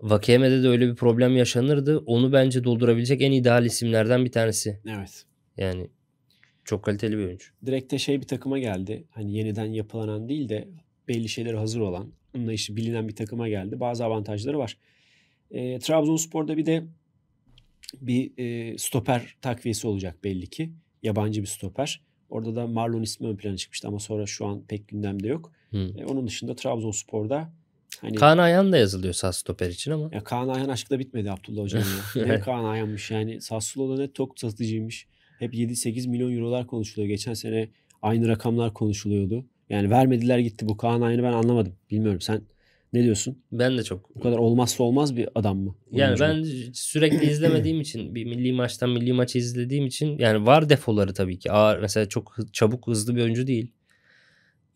Vakeme'de de öyle bir problem yaşanırdı. Onu bence doldurabilecek en ideal isimlerden bir tanesi. Evet. Yani çok kaliteli bir oyuncu. Direkt de şey bir takıma geldi. Hani yeniden yapılanan değil de belli şeylere hazır olan, işi bilinen bir takıma geldi. Bazı avantajları var. E, Trabzonspor'da bir de bir e, stoper takviyesi olacak belli ki. Yabancı bir stoper. Orada da Marlon ismi ön plana çıkmıştı ama sonra şu an pek gündemde yok. Hmm. E, onun dışında Trabzonspor'da hani Kaan Ayhan da yazılıyor sağ stoper için ama. Ya Kaan Ayhan aşkla bitmedi Abdullah hocam ya. Hem Kaan Ayhan'mış yani Sassuolo'da net top satıcıymış. Hep 7-8 milyon eurolar konuşuluyor. Geçen sene aynı rakamlar konuşuluyordu. Yani vermediler gitti bu Kaan Ayhan'ı ben anlamadım. Bilmiyorum sen ne diyorsun? Ben de çok. Bu kadar olmazsa olmaz bir adam mı? Yani Oyuncu. ben sürekli izlemediğim için bir milli maçtan milli maçı izlediğim için yani var defoları tabii ki. Ağır, mesela çok çabuk hızlı bir oyuncu değil.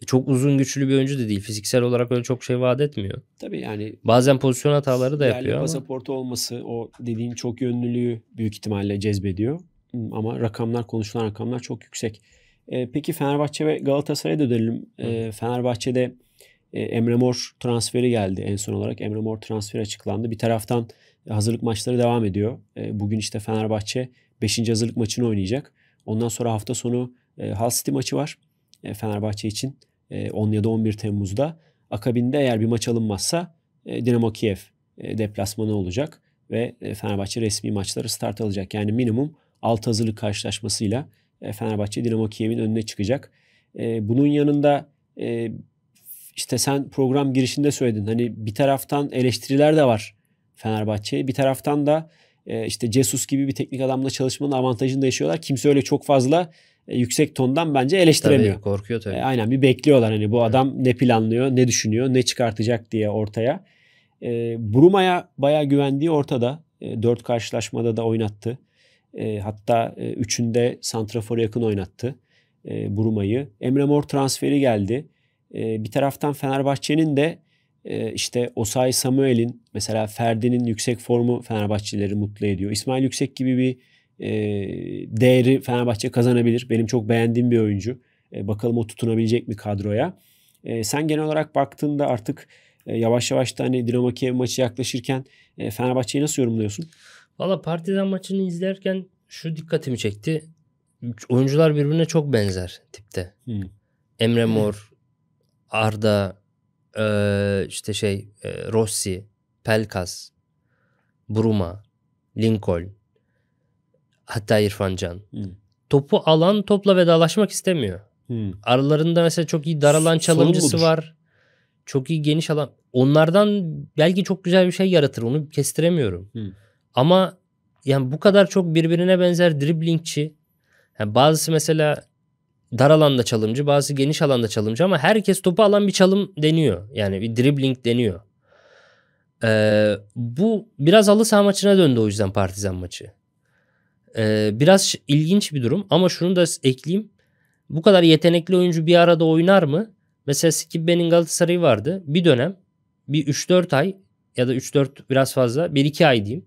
Çok uzun güçlü bir oyuncu da değil. Fiziksel olarak öyle çok şey vaat etmiyor. Tabii yani. Bazen pozisyon hataları da yapıyor ama. pasaportu olması o dediğin çok yönlülüğü büyük ihtimalle cezbediyor. Hmm, ama rakamlar konuşulan rakamlar çok yüksek. Ee, peki Fenerbahçe ve Galatasaray'a dönelim. Ee, Fenerbahçe'de e, Emre Mor transferi geldi en son olarak. Emre Mor transferi açıklandı. Bir taraftan e, hazırlık maçları devam ediyor. E, bugün işte Fenerbahçe 5. hazırlık maçını oynayacak. Ondan sonra hafta sonu e, Hull City maçı var Fenerbahçe için. E, 10 ya da 11 Temmuz'da. Akabinde eğer bir maç alınmazsa Dinamo Kiev deplasmanı olacak ve Fenerbahçe resmi maçları start alacak. Yani minimum 6 hazırlık karşılaşmasıyla Fenerbahçe Dinamo Kiev'in önüne çıkacak. bunun yanında işte sen program girişinde söyledin. Hani bir taraftan eleştiriler de var Fenerbahçe'ye. Bir taraftan da e, işte Cesus gibi bir teknik adamla çalışmanın avantajını da yaşıyorlar. Kimse öyle çok fazla e, yüksek tondan bence eleştiremiyor. Tabii korkuyor tabii. E, aynen bir bekliyorlar hani bu adam ne planlıyor, ne düşünüyor, ne çıkartacak diye ortaya. E, Bruma'ya bayağı güvendiği ortada. dört karşılaşmada da oynattı. hatta e, üçünde Santrafor'a yakın oynattı e, Bruma'yı. Emre Mor transferi geldi e, bir taraftan Fenerbahçe'nin de e, işte Osay Samuel'in mesela Ferdi'nin yüksek formu Fenerbahçeleri mutlu ediyor. İsmail Yüksek gibi bir e, değeri Fenerbahçe kazanabilir. Benim çok beğendiğim bir oyuncu. E, bakalım o tutunabilecek mi kadroya. E, sen genel olarak baktığında artık e, yavaş yavaş da hani Dinamo Kiev maçı yaklaşırken e, Fenerbahçe'yi nasıl yorumluyorsun? Valla Partizan maçını izlerken şu dikkatimi çekti. Oyuncular birbirine çok benzer tipte. Hmm. Emre Mor, Arda e, işte şey e, Rossi, Pelkas, Bruma, Lincoln hatta İrfan Can. Hmm. Topu alan topla vedalaşmak istemiyor. Hmm. Aralarında mesela çok iyi daralan çalımcısı var. Çok iyi geniş alan. Onlardan belki çok güzel bir şey yaratır. Onu kestiremiyorum. Hmm. Ama yani bu kadar çok birbirine benzer driblingçi. Yani bazısı mesela dar alanda çalımcı, bazı geniş alanda çalımcı ama herkes topu alan bir çalım deniyor. Yani bir dribbling deniyor. Ee, bu biraz alı saha maçına döndü o yüzden Partizan maçı. Ee, biraz ilginç bir durum ama şunu da ekleyeyim. Bu kadar yetenekli oyuncu bir arada oynar mı? Mesela benin Galatasaray'ı vardı. Bir dönem bir 3-4 ay ya da 3-4 biraz fazla 1-2 ay diyeyim.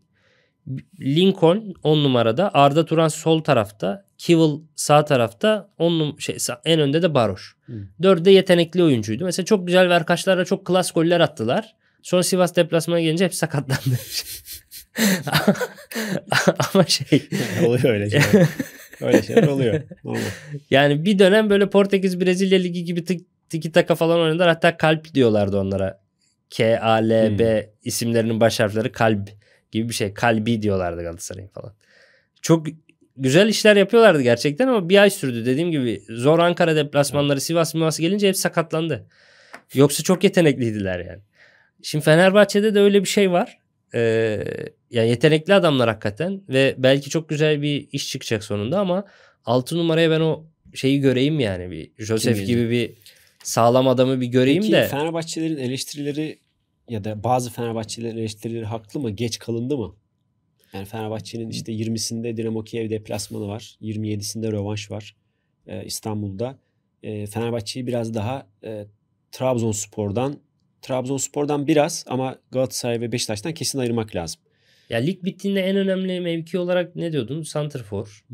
Lincoln 10 numarada. Arda Turan sol tarafta. Kivel sağ tarafta. 10 şey, en önde de Baroş. Hmm. 4'de yetenekli oyuncuydu. Mesela çok güzel verkaçlarla çok klas goller attılar. Sonra Sivas deplasmana gelince hep sakatlandı. Ama şey. oluyor öyle şeyler. öyle şeyler oluyor. Yani bir dönem böyle Portekiz Brezilya Ligi gibi tık tiki taka falan oynadılar. Hatta kalp diyorlardı onlara. K, A, L, B hmm. isimlerinin baş harfleri kalp gibi bir şey. Kalbi diyorlardı Galatasaray'ın falan. Çok güzel işler yapıyorlardı gerçekten ama bir ay sürdü dediğim gibi. Zor Ankara deplasmanları Sivas Mivas gelince hep sakatlandı. Yoksa çok yetenekliydiler yani. Şimdi Fenerbahçe'de de öyle bir şey var. Ee, yani yetenekli adamlar hakikaten ve belki çok güzel bir iş çıkacak sonunda ama 6 numaraya ben o şeyi göreyim yani bir Josef gibi bir sağlam adamı bir göreyim Peki, de. Fenerbahçelerin eleştirileri ya da bazı Fenerbahçeliler eleştirileri haklı mı? Geç kalındı mı? Yani Fenerbahçe'nin işte 20'sinde Dinamo Kiev deplasmanı var. 27'sinde rövanş var e, İstanbul'da. E, Fenerbahçe'yi biraz daha e, Trabzonspor'dan Trabzonspor'dan biraz ama Galatasaray ve Beşiktaş'tan kesin ayırmak lazım. Ya lig bittiğinde en önemli mevki olarak ne diyordun? Santrfor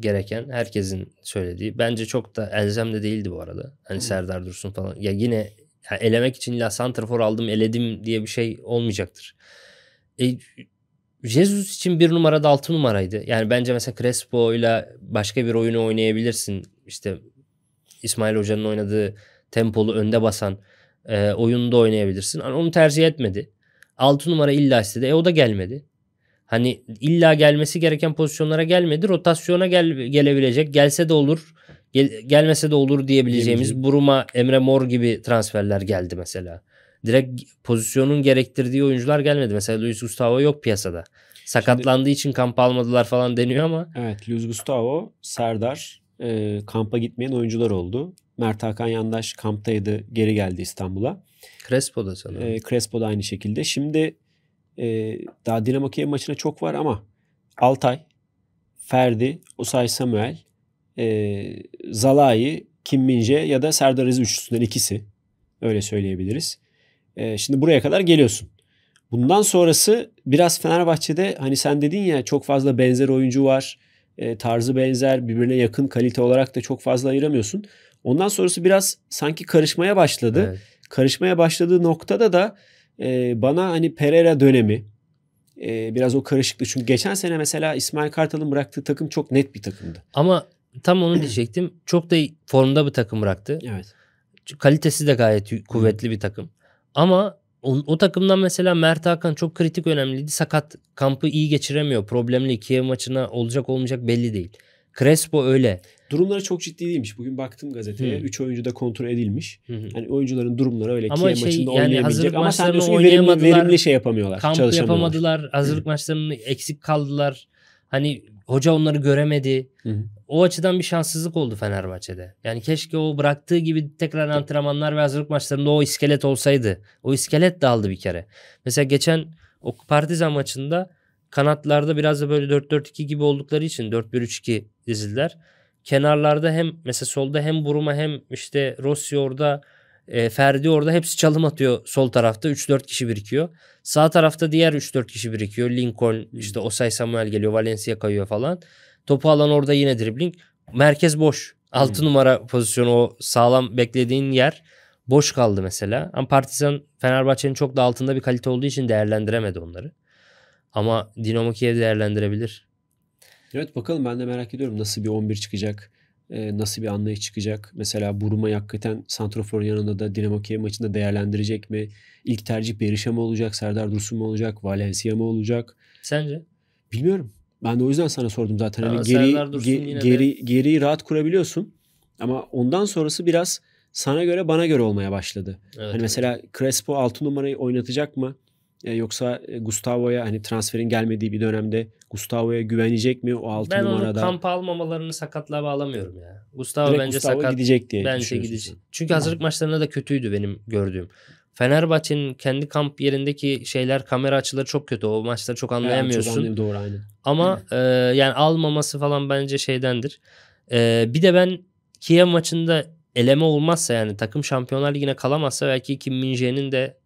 gereken herkesin söylediği. Bence çok da elzem de değildi bu arada. Hani Hı. Serdar Dursun falan. Ya yine yani elemek için illa santrafor aldım eledim diye bir şey olmayacaktır. E, Jesus için bir numara da altı numaraydı. Yani bence mesela Crespo ile başka bir oyunu oynayabilirsin. İşte İsmail Hoca'nın oynadığı tempolu önde basan e, oyunda oynayabilirsin. Yani onu tercih etmedi. Altı numara illa istedi. E o da gelmedi. Hani illa gelmesi gereken pozisyonlara gelmedi. Rotasyona gel, gelebilecek. Gelse de olur. Gel, gelmese de olur diyebileceğimiz Buruma, Emre Mor gibi transferler geldi mesela. Direkt pozisyonun gerektirdiği oyuncular gelmedi. Mesela Luis Gustavo yok piyasada. Sakatlandığı Şimdi, için kampa almadılar falan deniyor ama. Evet Luis Gustavo, Serdar e, kampa gitmeyen oyuncular oldu. Mert Hakan Yandaş kamptaydı geri geldi İstanbul'a. Crespo da sanırım. E, Crespo da aynı şekilde. Şimdi e, daha Dinamo Kiev maçına çok var ama Altay, Ferdi, Osay Samuel, e, Zalai, Kim Minje ya da Serdar Aziz üçlüsünden ikisi. Öyle söyleyebiliriz. E, şimdi buraya kadar geliyorsun. Bundan sonrası biraz Fenerbahçe'de hani sen dedin ya çok fazla benzer oyuncu var. E, tarzı benzer, birbirine yakın kalite olarak da çok fazla ayıramıyorsun. Ondan sonrası biraz sanki karışmaya başladı. Evet. Karışmaya başladığı noktada da e, bana hani Pereira dönemi e, biraz o karışıklık. Çünkü geçen sene mesela İsmail Kartal'ın bıraktığı takım çok net bir takımdı. Ama tam onu diyecektim. Çok da formda bir takım bıraktı. Evet. Kalitesi de gayet kuvvetli bir takım. Ama o, o takımdan mesela Mert Hakan çok kritik önemliydi. Sakat kampı iyi geçiremiyor. Problemli Kiev maçına olacak olmayacak belli değil. Crespo öyle. Durumları çok ciddi değilmiş. Bugün baktım gazeteye. 3 oyuncu da kontrol edilmiş. Hani oyuncuların durumları öyle ama Kiev şey, maçında yani oynayamayacak. Ama sen diyorsun verimli, verimli şey yapamıyorlar. Kampı yapamadılar. Hazırlık Hı. eksik kaldılar. Hani Hoca onları göremedi. Hı hı. O açıdan bir şanssızlık oldu Fenerbahçe'de. Yani keşke o bıraktığı gibi tekrar antrenmanlar ve hazırlık maçlarında o iskelet olsaydı. O iskelet dağıldı bir kere. Mesela geçen o Partizan maçında kanatlarda biraz da böyle 4-4-2 gibi oldukları için 4-1-3-2 dizildiler. Kenarlarda hem mesela solda hem Buruma hem işte Rossi orada e, Ferdi orada hepsi çalım atıyor sol tarafta. 3-4 kişi birikiyor. Sağ tarafta diğer 3-4 kişi birikiyor. Lincoln işte Osay Samuel geliyor. Valencia kayıyor falan. Topu alan orada yine dribling Merkez boş. 6 hmm. numara pozisyonu o sağlam beklediğin yer boş kaldı mesela. Ama Partizan Fenerbahçe'nin çok da altında bir kalite olduğu için değerlendiremedi onları. Ama Dinamo Kiev değerlendirebilir. Evet bakalım ben de merak ediyorum nasıl bir 11 çıkacak e, nasıl bir anlayış çıkacak? Mesela Buruma hakikaten Santrofor yanında da Dinamo Kiev maçında değerlendirecek mi? İlk tercih Berisha mı olacak? Serdar Dursun mu olacak? Valencia mı olacak? Sence? Bilmiyorum. Ben de o yüzden sana sordum zaten. Ama hani geri ge, geri de... geri rahat kurabiliyorsun. Ama ondan sonrası biraz sana göre bana göre olmaya başladı. Evet, hani evet. mesela Crespo 6 numarayı oynatacak mı? E, yoksa e, Gustavo'ya hani transferin gelmediği bir dönemde Gustavo'ya güvenecek mi o 6 numarada? Ben onu kamp almamalarını sakatlığa bağlamıyorum ya. Gustavo Direkt bence Gustavo sakat. gidecek diye Bence gidecek. Çünkü hazırlık maçlarında da kötüydü benim gördüğüm. Fenerbahçe'nin kendi kamp yerindeki şeyler kamera açıları çok kötü. O maçları çok anlayamıyorsun. Evet, çok doğru aynı. Ama e, yani almaması falan bence şeydendir. E, bir de ben Kiev maçında eleme olmazsa yani takım Şampiyonlar Ligi'ne kalamazsa belki Kim Minje'nin de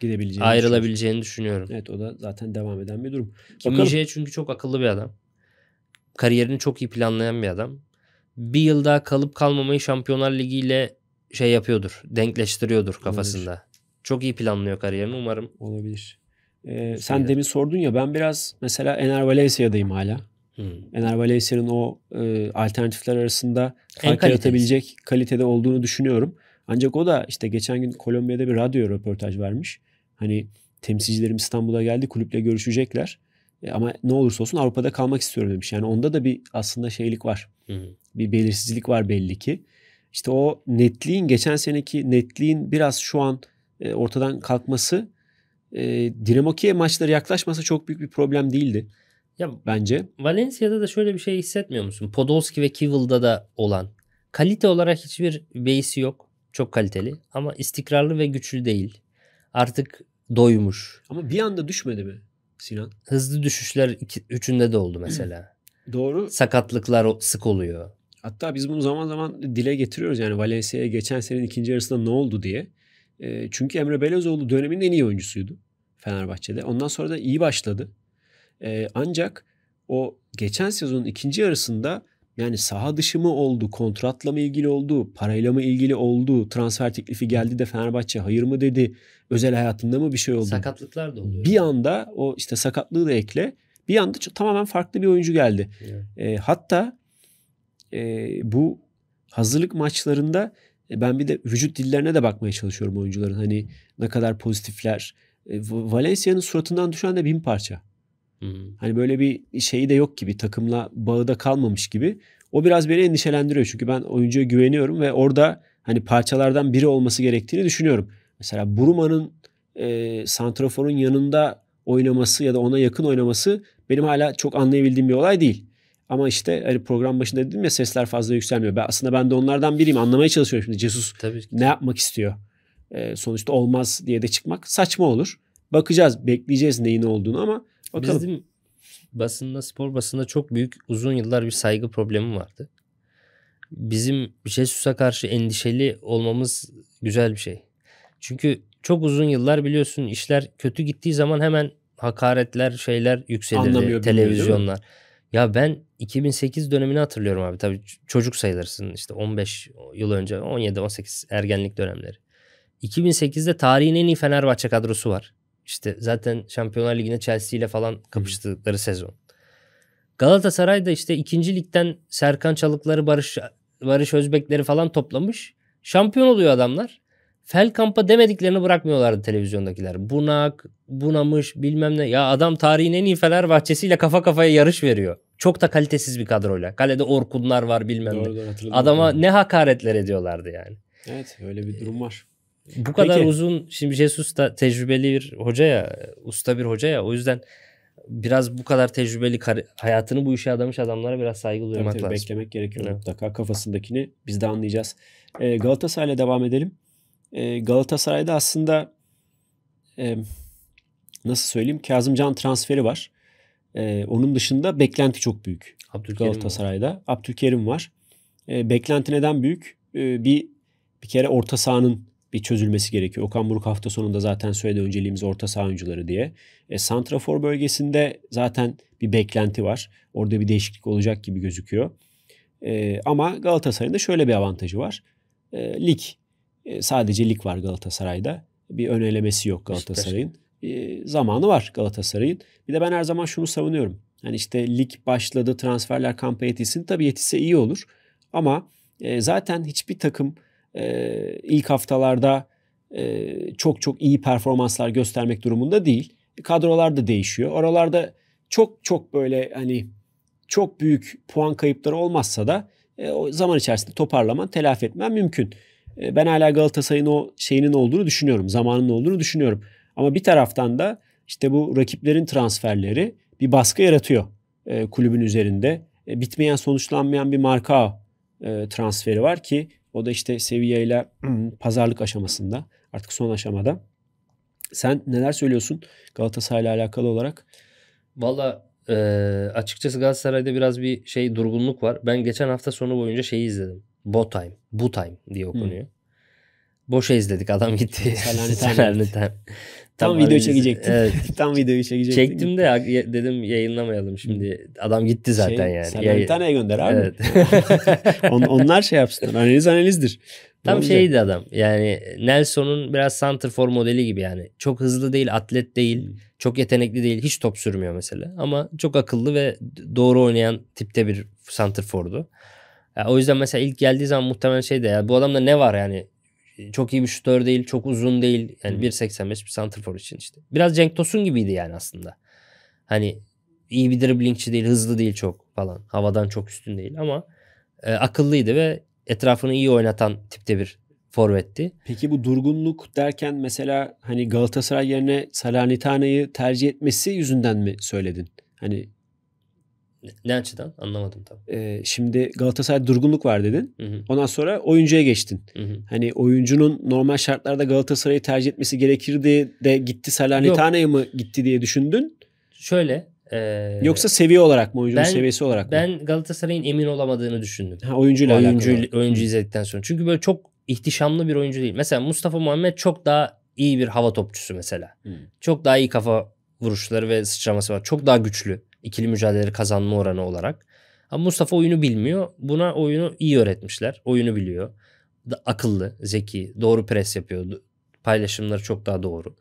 gidebileceğini ayrılabileceğini düşünüyorum. Evet o da zaten devam eden bir durum. Kim çünkü çok akıllı bir adam. Kariyerini çok iyi planlayan bir adam. Bir yılda kalıp kalmamayı Şampiyonlar Ligi ile şey yapıyordur. Denkleştiriyordur kafasında. Olabilir. Çok iyi planlıyor kariyerini umarım. Olabilir. Ee, sen demin sordun ya ben biraz mesela Ener Valencia'dayım hala. Hmm. Ener Valencia'nın o e, alternatifler arasında fark yaratabilecek kalitede olduğunu düşünüyorum. Ancak o da işte geçen gün Kolombiya'da bir radyo röportaj vermiş. Hani temsilcilerim İstanbul'a geldi kulüple görüşecekler. E, ama ne olursa olsun Avrupa'da kalmak istiyorum demiş. Yani onda da bir aslında şeylik var. Hı hı. Bir belirsizlik var belli ki. İşte o netliğin geçen seneki netliğin biraz şu an e, ortadan kalkması e, Dinamo Kiev maçları yaklaşması çok büyük bir problem değildi. Ya, bence. Valencia'da da şöyle bir şey hissetmiyor musun? Podolski ve Kivil'da da olan. Kalite olarak hiçbir beysi yok. Çok kaliteli ama istikrarlı ve güçlü değil. Artık doymuş. Ama bir anda düşmedi mi Sinan? Hızlı düşüşler iki, üçünde de oldu mesela. Doğru. Sakatlıklar sık oluyor. Hatta biz bunu zaman zaman dile getiriyoruz yani Valencia'ya geçen senenin ikinci yarısında ne oldu diye. E, çünkü Emre Belözoğlu dönemin en iyi oyuncusuydu Fenerbahçe'de. Ondan sonra da iyi başladı. E, ancak o geçen sezonun ikinci yarısında yani saha dışı mı oldu, kontratla mı ilgili oldu, parayla mı ilgili oldu, transfer teklifi geldi de Fenerbahçe hayır mı dedi, özel hayatında mı bir şey oldu? Sakatlıklar da oluyor. Bir anda o işte sakatlığı da ekle. Bir anda tamamen farklı bir oyuncu geldi. Evet. E, hatta e, bu hazırlık maçlarında e, ben bir de vücut dillerine de bakmaya çalışıyorum oyuncuların. Hani ne kadar pozitifler. E, Valencia'nın suratından düşen de bin parça. Hani böyle bir şeyi de yok gibi takımla bağda kalmamış gibi. O biraz beni endişelendiriyor çünkü ben oyuncuya güveniyorum ve orada hani parçalardan biri olması gerektiğini düşünüyorum. Mesela Buruma'nın e, santraforun yanında oynaması ya da ona yakın oynaması benim hala çok anlayabildiğim bir olay değil. Ama işte hani program başında dedim ya sesler fazla yükselmiyor. Ben, aslında ben de onlardan biriyim. Anlamaya çalışıyorum şimdi. Jesus Tabii ki. ne yapmak istiyor? E, sonuçta olmaz diye de çıkmak saçma olur. Bakacağız, bekleyeceğiz neyin olduğunu ama Bakalım. Bizim basında spor basında çok büyük uzun yıllar bir saygı problemi vardı. Bizim Jesus'a karşı endişeli olmamız güzel bir şey. Çünkü çok uzun yıllar biliyorsun işler kötü gittiği zaman hemen hakaretler şeyler yükselirdi televizyonlar. Ya ben 2008 dönemini hatırlıyorum abi. Tabii çocuk sayılırsın işte 15 yıl önce 17-18 ergenlik dönemleri. 2008'de tarihin en iyi Fenerbahçe kadrosu var. İşte zaten Şampiyonlar ligine Chelsea ile falan kapıştıkları Hı. sezon. Galatasaray da işte ikinci ligden Serkan Çalıkları, Barış Barış Özbekleri falan toplamış. Şampiyon oluyor adamlar. Felkamp'a demediklerini bırakmıyorlardı televizyondakiler. Bunak, bunamış bilmem ne. Ya adam tarihin en iyi Fenerbahçesiyle kafa kafaya yarış veriyor. Çok da kalitesiz bir kadroyla. Kalede Orkunlar var bilmem doğru, ne. Adama ne hakaretler ediyorlardı yani. Evet öyle bir durum var. Bu kadar Peki. uzun şimdi Jesus da tecrübeli bir hoca ya, usta bir hoca ya. O yüzden biraz bu kadar tecrübeli hayatını bu işe adamış adamlara biraz saygı duymak tabii, tabii, lazım. Beklemek gerekiyor evet. mutlaka. Kafasındakini biz de anlayacağız. E, Galatasaray'la devam edelim. E, Galatasaray'da aslında e, nasıl söyleyeyim Kazımcan transferi var. E, onun dışında beklenti çok büyük. Abdülkerim Galatasaray'da. Var. Abdülkerim var. E, beklenti neden büyük? E, bir bir kere orta sahanın bir çözülmesi gerekiyor. Okan Buruk hafta sonunda zaten söyledi önceliğimiz orta saha oyuncuları diye. E, Santrafor bölgesinde zaten bir beklenti var. Orada bir değişiklik olacak gibi gözüküyor. E, ama Galatasaray'ın da şöyle bir avantajı var. E, lig. E, sadece lig var Galatasaray'da. Bir ön elemesi yok Galatasaray'ın. E, zamanı var Galatasaray'ın. Bir de ben her zaman şunu savunuyorum. Yani işte lig başladı transferler kampa yetişsin. Tabii yetişse iyi olur. Ama e, zaten hiçbir takım e, ilk haftalarda e, çok çok iyi performanslar göstermek durumunda değil. Kadrolar da değişiyor. Oralarda çok çok böyle hani çok büyük puan kayıpları olmazsa da e, o zaman içerisinde toparlaman, telafi etmen mümkün. E, ben hala Galatasaray'ın o şeyinin olduğunu düşünüyorum. zamanının olduğunu düşünüyorum. Ama bir taraftan da işte bu rakiplerin transferleri bir baskı yaratıyor e, kulübün üzerinde. E, bitmeyen, sonuçlanmayan bir marka e, transferi var ki o da işte seviyeyle hmm, pazarlık aşamasında artık son aşamada. Sen neler söylüyorsun Galatasaray ile alakalı olarak? Valla e, açıkçası Galatasaray'da biraz bir şey durgunluk var. Ben geçen hafta sonu boyunca şeyi izledim. Botime, Butime diye okunuyor. Hmm. Boşa izledik adam gitti. Selanetten Tam, tam video çekecektim. Evet. tam videoyu çekecektim. Çektim de dedim yayınlamayalım şimdi. Adam gitti zaten şey, yani. Sen Yay... tane gönder abi. Evet. On, onlar şey yapsınlar. Analiz analizdir. Tam Olacak. şeydi adam. Yani Nelson'un biraz center for modeli gibi yani. Çok hızlı değil, atlet değil, hmm. çok yetenekli değil, hiç top sürmüyor mesela ama çok akıllı ve doğru oynayan tipte bir center for'du. Yani o yüzden mesela ilk geldiği zaman muhtemelen şey de ya bu adamda ne var yani çok iyi bir şutör değil, çok uzun değil. Yani 1.85 bir santrfor için işte. Biraz Cenk Tosun gibiydi yani aslında. Hani iyi bir driblingçi değil, hızlı değil çok falan. Havadan çok üstün değil ama e, akıllıydı ve etrafını iyi oynatan tipte bir forvetti. Peki bu durgunluk derken mesela hani Galatasaray yerine Salanitana'yı tercih etmesi yüzünden mi söyledin? Hani ne açıdan? Anlamadım tabii. Ee, şimdi Galatasaray durgunluk var dedin. Hı hı. Ondan sonra oyuncuya geçtin. Hı hı. Hani oyuncunun normal şartlarda Galatasaray'ı tercih etmesi gerekirdi de gitti Salernitane'ye mı gitti diye düşündün? Şöyle. Ee, Yoksa seviye olarak mı oyuncunun ben, seviyesi olarak mı? Ben Galatasaray'ın emin olamadığını düşündüm. Ha, oyuncuyla oyuncu, alakalı. Oyuncu izledikten sonra. Çünkü böyle çok ihtişamlı bir oyuncu değil. Mesela Mustafa Muhammed çok daha iyi bir hava topçusu mesela. Hı. Hmm. Çok daha iyi kafa vuruşları ve sıçraması var. Çok daha güçlü ikili mücadeleleri kazanma oranı olarak. Ama Mustafa oyunu bilmiyor. Buna oyunu iyi öğretmişler. Oyunu biliyor. Da, akıllı, zeki, doğru pres yapıyor. Paylaşımları çok daha doğru.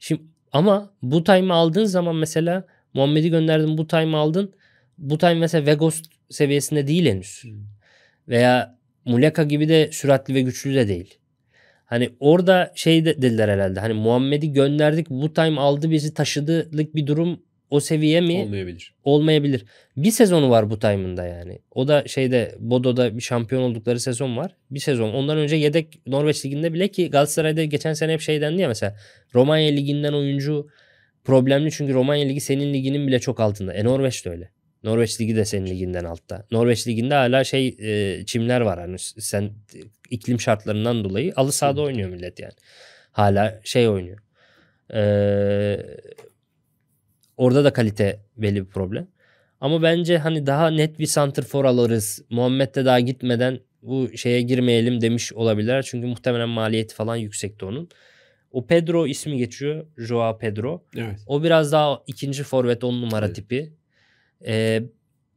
Şimdi ama bu time aldığın zaman mesela Muhammed'i gönderdin bu time aldın. Bu time mesela Vegos seviyesinde değil henüz. Veya Muleka gibi de süratli ve güçlü de değil. Hani orada şey de dediler herhalde. Hani Muhammed'i gönderdik bu time aldı bizi taşıdılık bir durum o seviye mi? Olmayabilir. Olmayabilir. Bir sezonu var bu Time'ında yani. O da şeyde Bodo'da bir şampiyon oldukları sezon var. Bir sezon. Ondan önce yedek Norveç liginde bile ki Galatasaray'da geçen sene hep şey dendi ya mesela Romanya liginden oyuncu problemli çünkü Romanya ligi senin liginin bile çok altında. E Norveç de öyle. Norveç ligi de senin liginden altta. Norveç liginde hala şey e, çimler var hani sen iklim şartlarından dolayı alı sahada oynuyor millet yani. Hala şey oynuyor. Ee, Orada da kalite belli bir problem. Ama bence hani daha net bir center for alırız. Muhammed de daha gitmeden bu şeye girmeyelim demiş olabilirler. Çünkü muhtemelen maliyeti falan yüksekti onun. O Pedro ismi geçiyor. Joao Pedro. Evet. O biraz daha ikinci forvet on numara evet. tipi. Ee,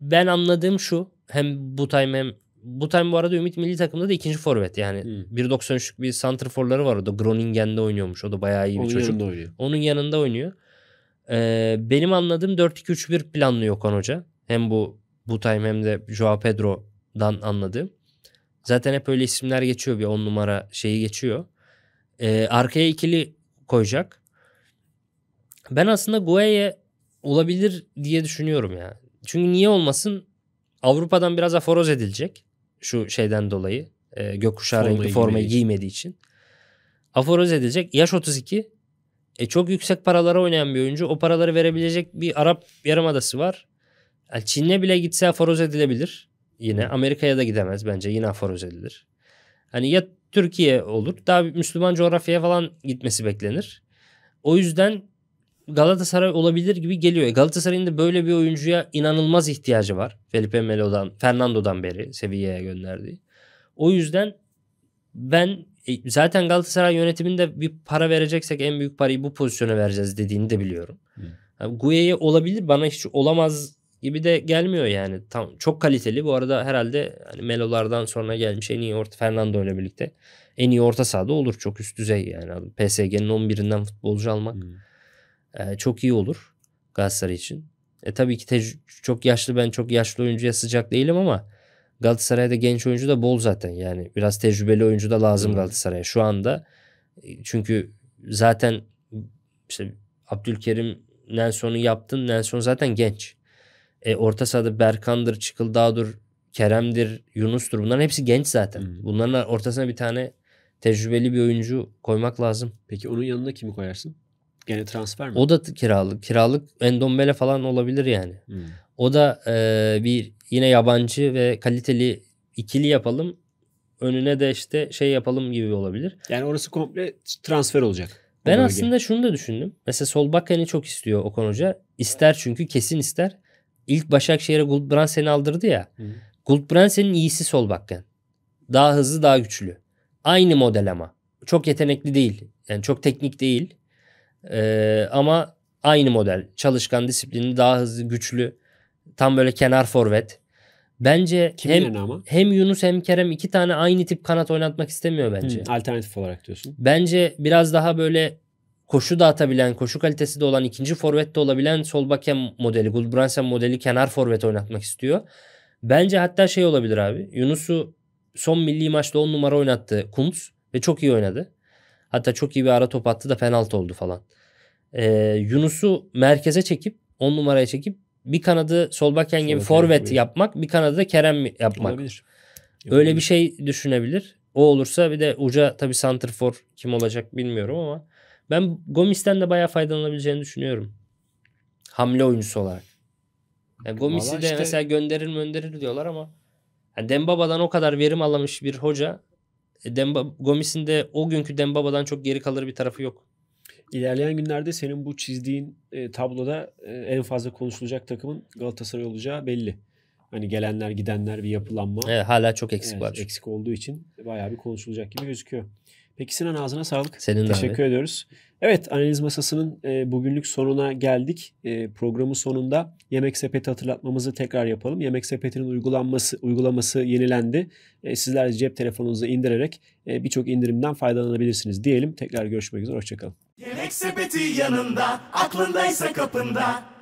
ben anladığım şu. Hem bu time hem bu time bu arada Ümit milli takımda da ikinci forvet yani. Hmm. 1.93'lük bir center forları var orada. Groningen'de oynuyormuş. O da bayağı iyi bir Onun çocuk. Yanında oynuyor. Onun yanında oynuyor benim anladığım 4-2-3-1 planlıyor Okan Hoca. Hem bu bu time hem de Joao Pedro'dan anladığım. Zaten hep öyle isimler geçiyor bir 10 numara şeyi geçiyor. Ee, arkaya ikili koyacak. Ben aslında Guaya olabilir diye düşünüyorum ya. Çünkü niye olmasın? Avrupa'dan biraz aforoz edilecek. Şu şeyden dolayı. E, gökkuşağı renkli formayı giymediği için. Aforoz edilecek. Yaş 32. E çok yüksek paralara oynayan bir oyuncu. O paraları verebilecek bir Arap Yarımadası var. Yani Çin'e bile gitse aforoz edilebilir. Yine Amerika'ya da gidemez bence. Yine aforoz edilir. Hani ya Türkiye olur. Daha Müslüman coğrafyaya falan gitmesi beklenir. O yüzden Galatasaray olabilir gibi geliyor. E, Galatasaray'ın da böyle bir oyuncuya inanılmaz ihtiyacı var. Felipe Melo'dan, Fernando'dan beri Sevilla'ya gönderdiği. O yüzden ben e, zaten Galatasaray yönetiminde bir para vereceksek en büyük parayı bu pozisyona vereceğiz dediğini de biliyorum. Yani Guye'ye olabilir bana hiç olamaz gibi de gelmiyor yani. Tam çok kaliteli. Bu arada herhalde hani Melo'lardan sonra gelmiş en iyi orta Fernando ile birlikte en iyi orta sahada olur. Çok üst düzey yani. PSG'nin 11'inden futbolcu almak hmm. e, çok iyi olur Galatasaray için. E tabii ki çok yaşlı ben çok yaşlı oyuncuya sıcak değilim ama Galatasaray'da genç oyuncu da bol zaten. Yani biraz tecrübeli oyuncu da lazım Galatasaray'a şu anda. Çünkü zaten işte Abdülkerim Nelson'u yaptın. Nelson zaten genç. E, orta sahada Berkan'dır, Çıkıldağ'dır, Kerem'dir, Yunus'tur. Bunların hepsi genç zaten. Hmm. Bunların ortasına bir tane tecrübeli bir oyuncu koymak lazım. Peki onun yanına kimi koyarsın? Gene transfer mi? O da kiralık. Kiralık Endombele falan olabilir yani. Hmm. O da e, bir yine yabancı ve kaliteli ikili yapalım. Önüne de işte şey yapalım gibi olabilir. Yani orası komple transfer olacak. Ben bölge. aslında şunu da düşündüm. Mesela sol bak hani çok istiyor Okan Hoca. İster çünkü kesin ister. İlk Başakşehir'e Gulbrandsen'i aldırdı ya. Gulbrandsen'in iyisi sol bakken. Daha hızlı daha güçlü. Aynı model ama. Çok yetenekli değil. Yani çok teknik değil. Ee, ama aynı model. Çalışkan, disiplinli, daha hızlı, güçlü. Tam böyle kenar forvet. Bence Kimin hem, ama? hem Yunus hem Kerem iki tane aynı tip kanat oynatmak istemiyor bence. Hı, alternatif olarak diyorsun. Bence biraz daha böyle koşu da atabilen, koşu kalitesi de olan, ikinci forvet de olabilen sol bakem modeli, Gulbransen modeli kenar forvet oynatmak istiyor. Bence hatta şey olabilir abi. Yunus'u son milli maçta 10 numara oynattı Kuntz ve çok iyi oynadı. Hatta çok iyi bir ara top attı da penaltı oldu falan. Ee, Yunus'u merkeze çekip 10 numaraya çekip bir kanadı sol bak gibi forvet yapmak, bir kanadı da Kerem yapmak. Olabilir. Öyle Olabilir. bir şey düşünebilir. O olursa bir de uca tabii santrfor kim olacak bilmiyorum ama ben Gomis'ten de bayağı faydalanabileceğini düşünüyorum. Hamle oyuncusu olarak. Yani Gomis'i de işte... mesela gönderir mi gönderir diyorlar ama yani Dembaba'dan o kadar verim alamış bir hoca e, Demba, Gomis'in de o günkü Dembaba'dan çok geri kalır bir tarafı yok. İlerleyen günlerde senin bu çizdiğin e, tabloda e, en fazla konuşulacak takımın Galatasaray olacağı belli. Hani gelenler gidenler bir yapılanma. Evet, hala çok eksik evet, var. Eksik olduğu için bayağı bir konuşulacak gibi gözüküyor. Peki Sinan ağzına sağlık. Senin de Teşekkür abi. ediyoruz. Evet analiz masasının e, bugünlük sonuna geldik. E, programın sonunda yemek sepeti hatırlatmamızı tekrar yapalım. Yemek sepetinin uygulanması uygulaması yenilendi. E, sizler cep telefonunuza indirerek e, birçok indirimden faydalanabilirsiniz diyelim. Tekrar görüşmek üzere hoşçakalın. Yemek sepeti yanında aklındaysa kapında.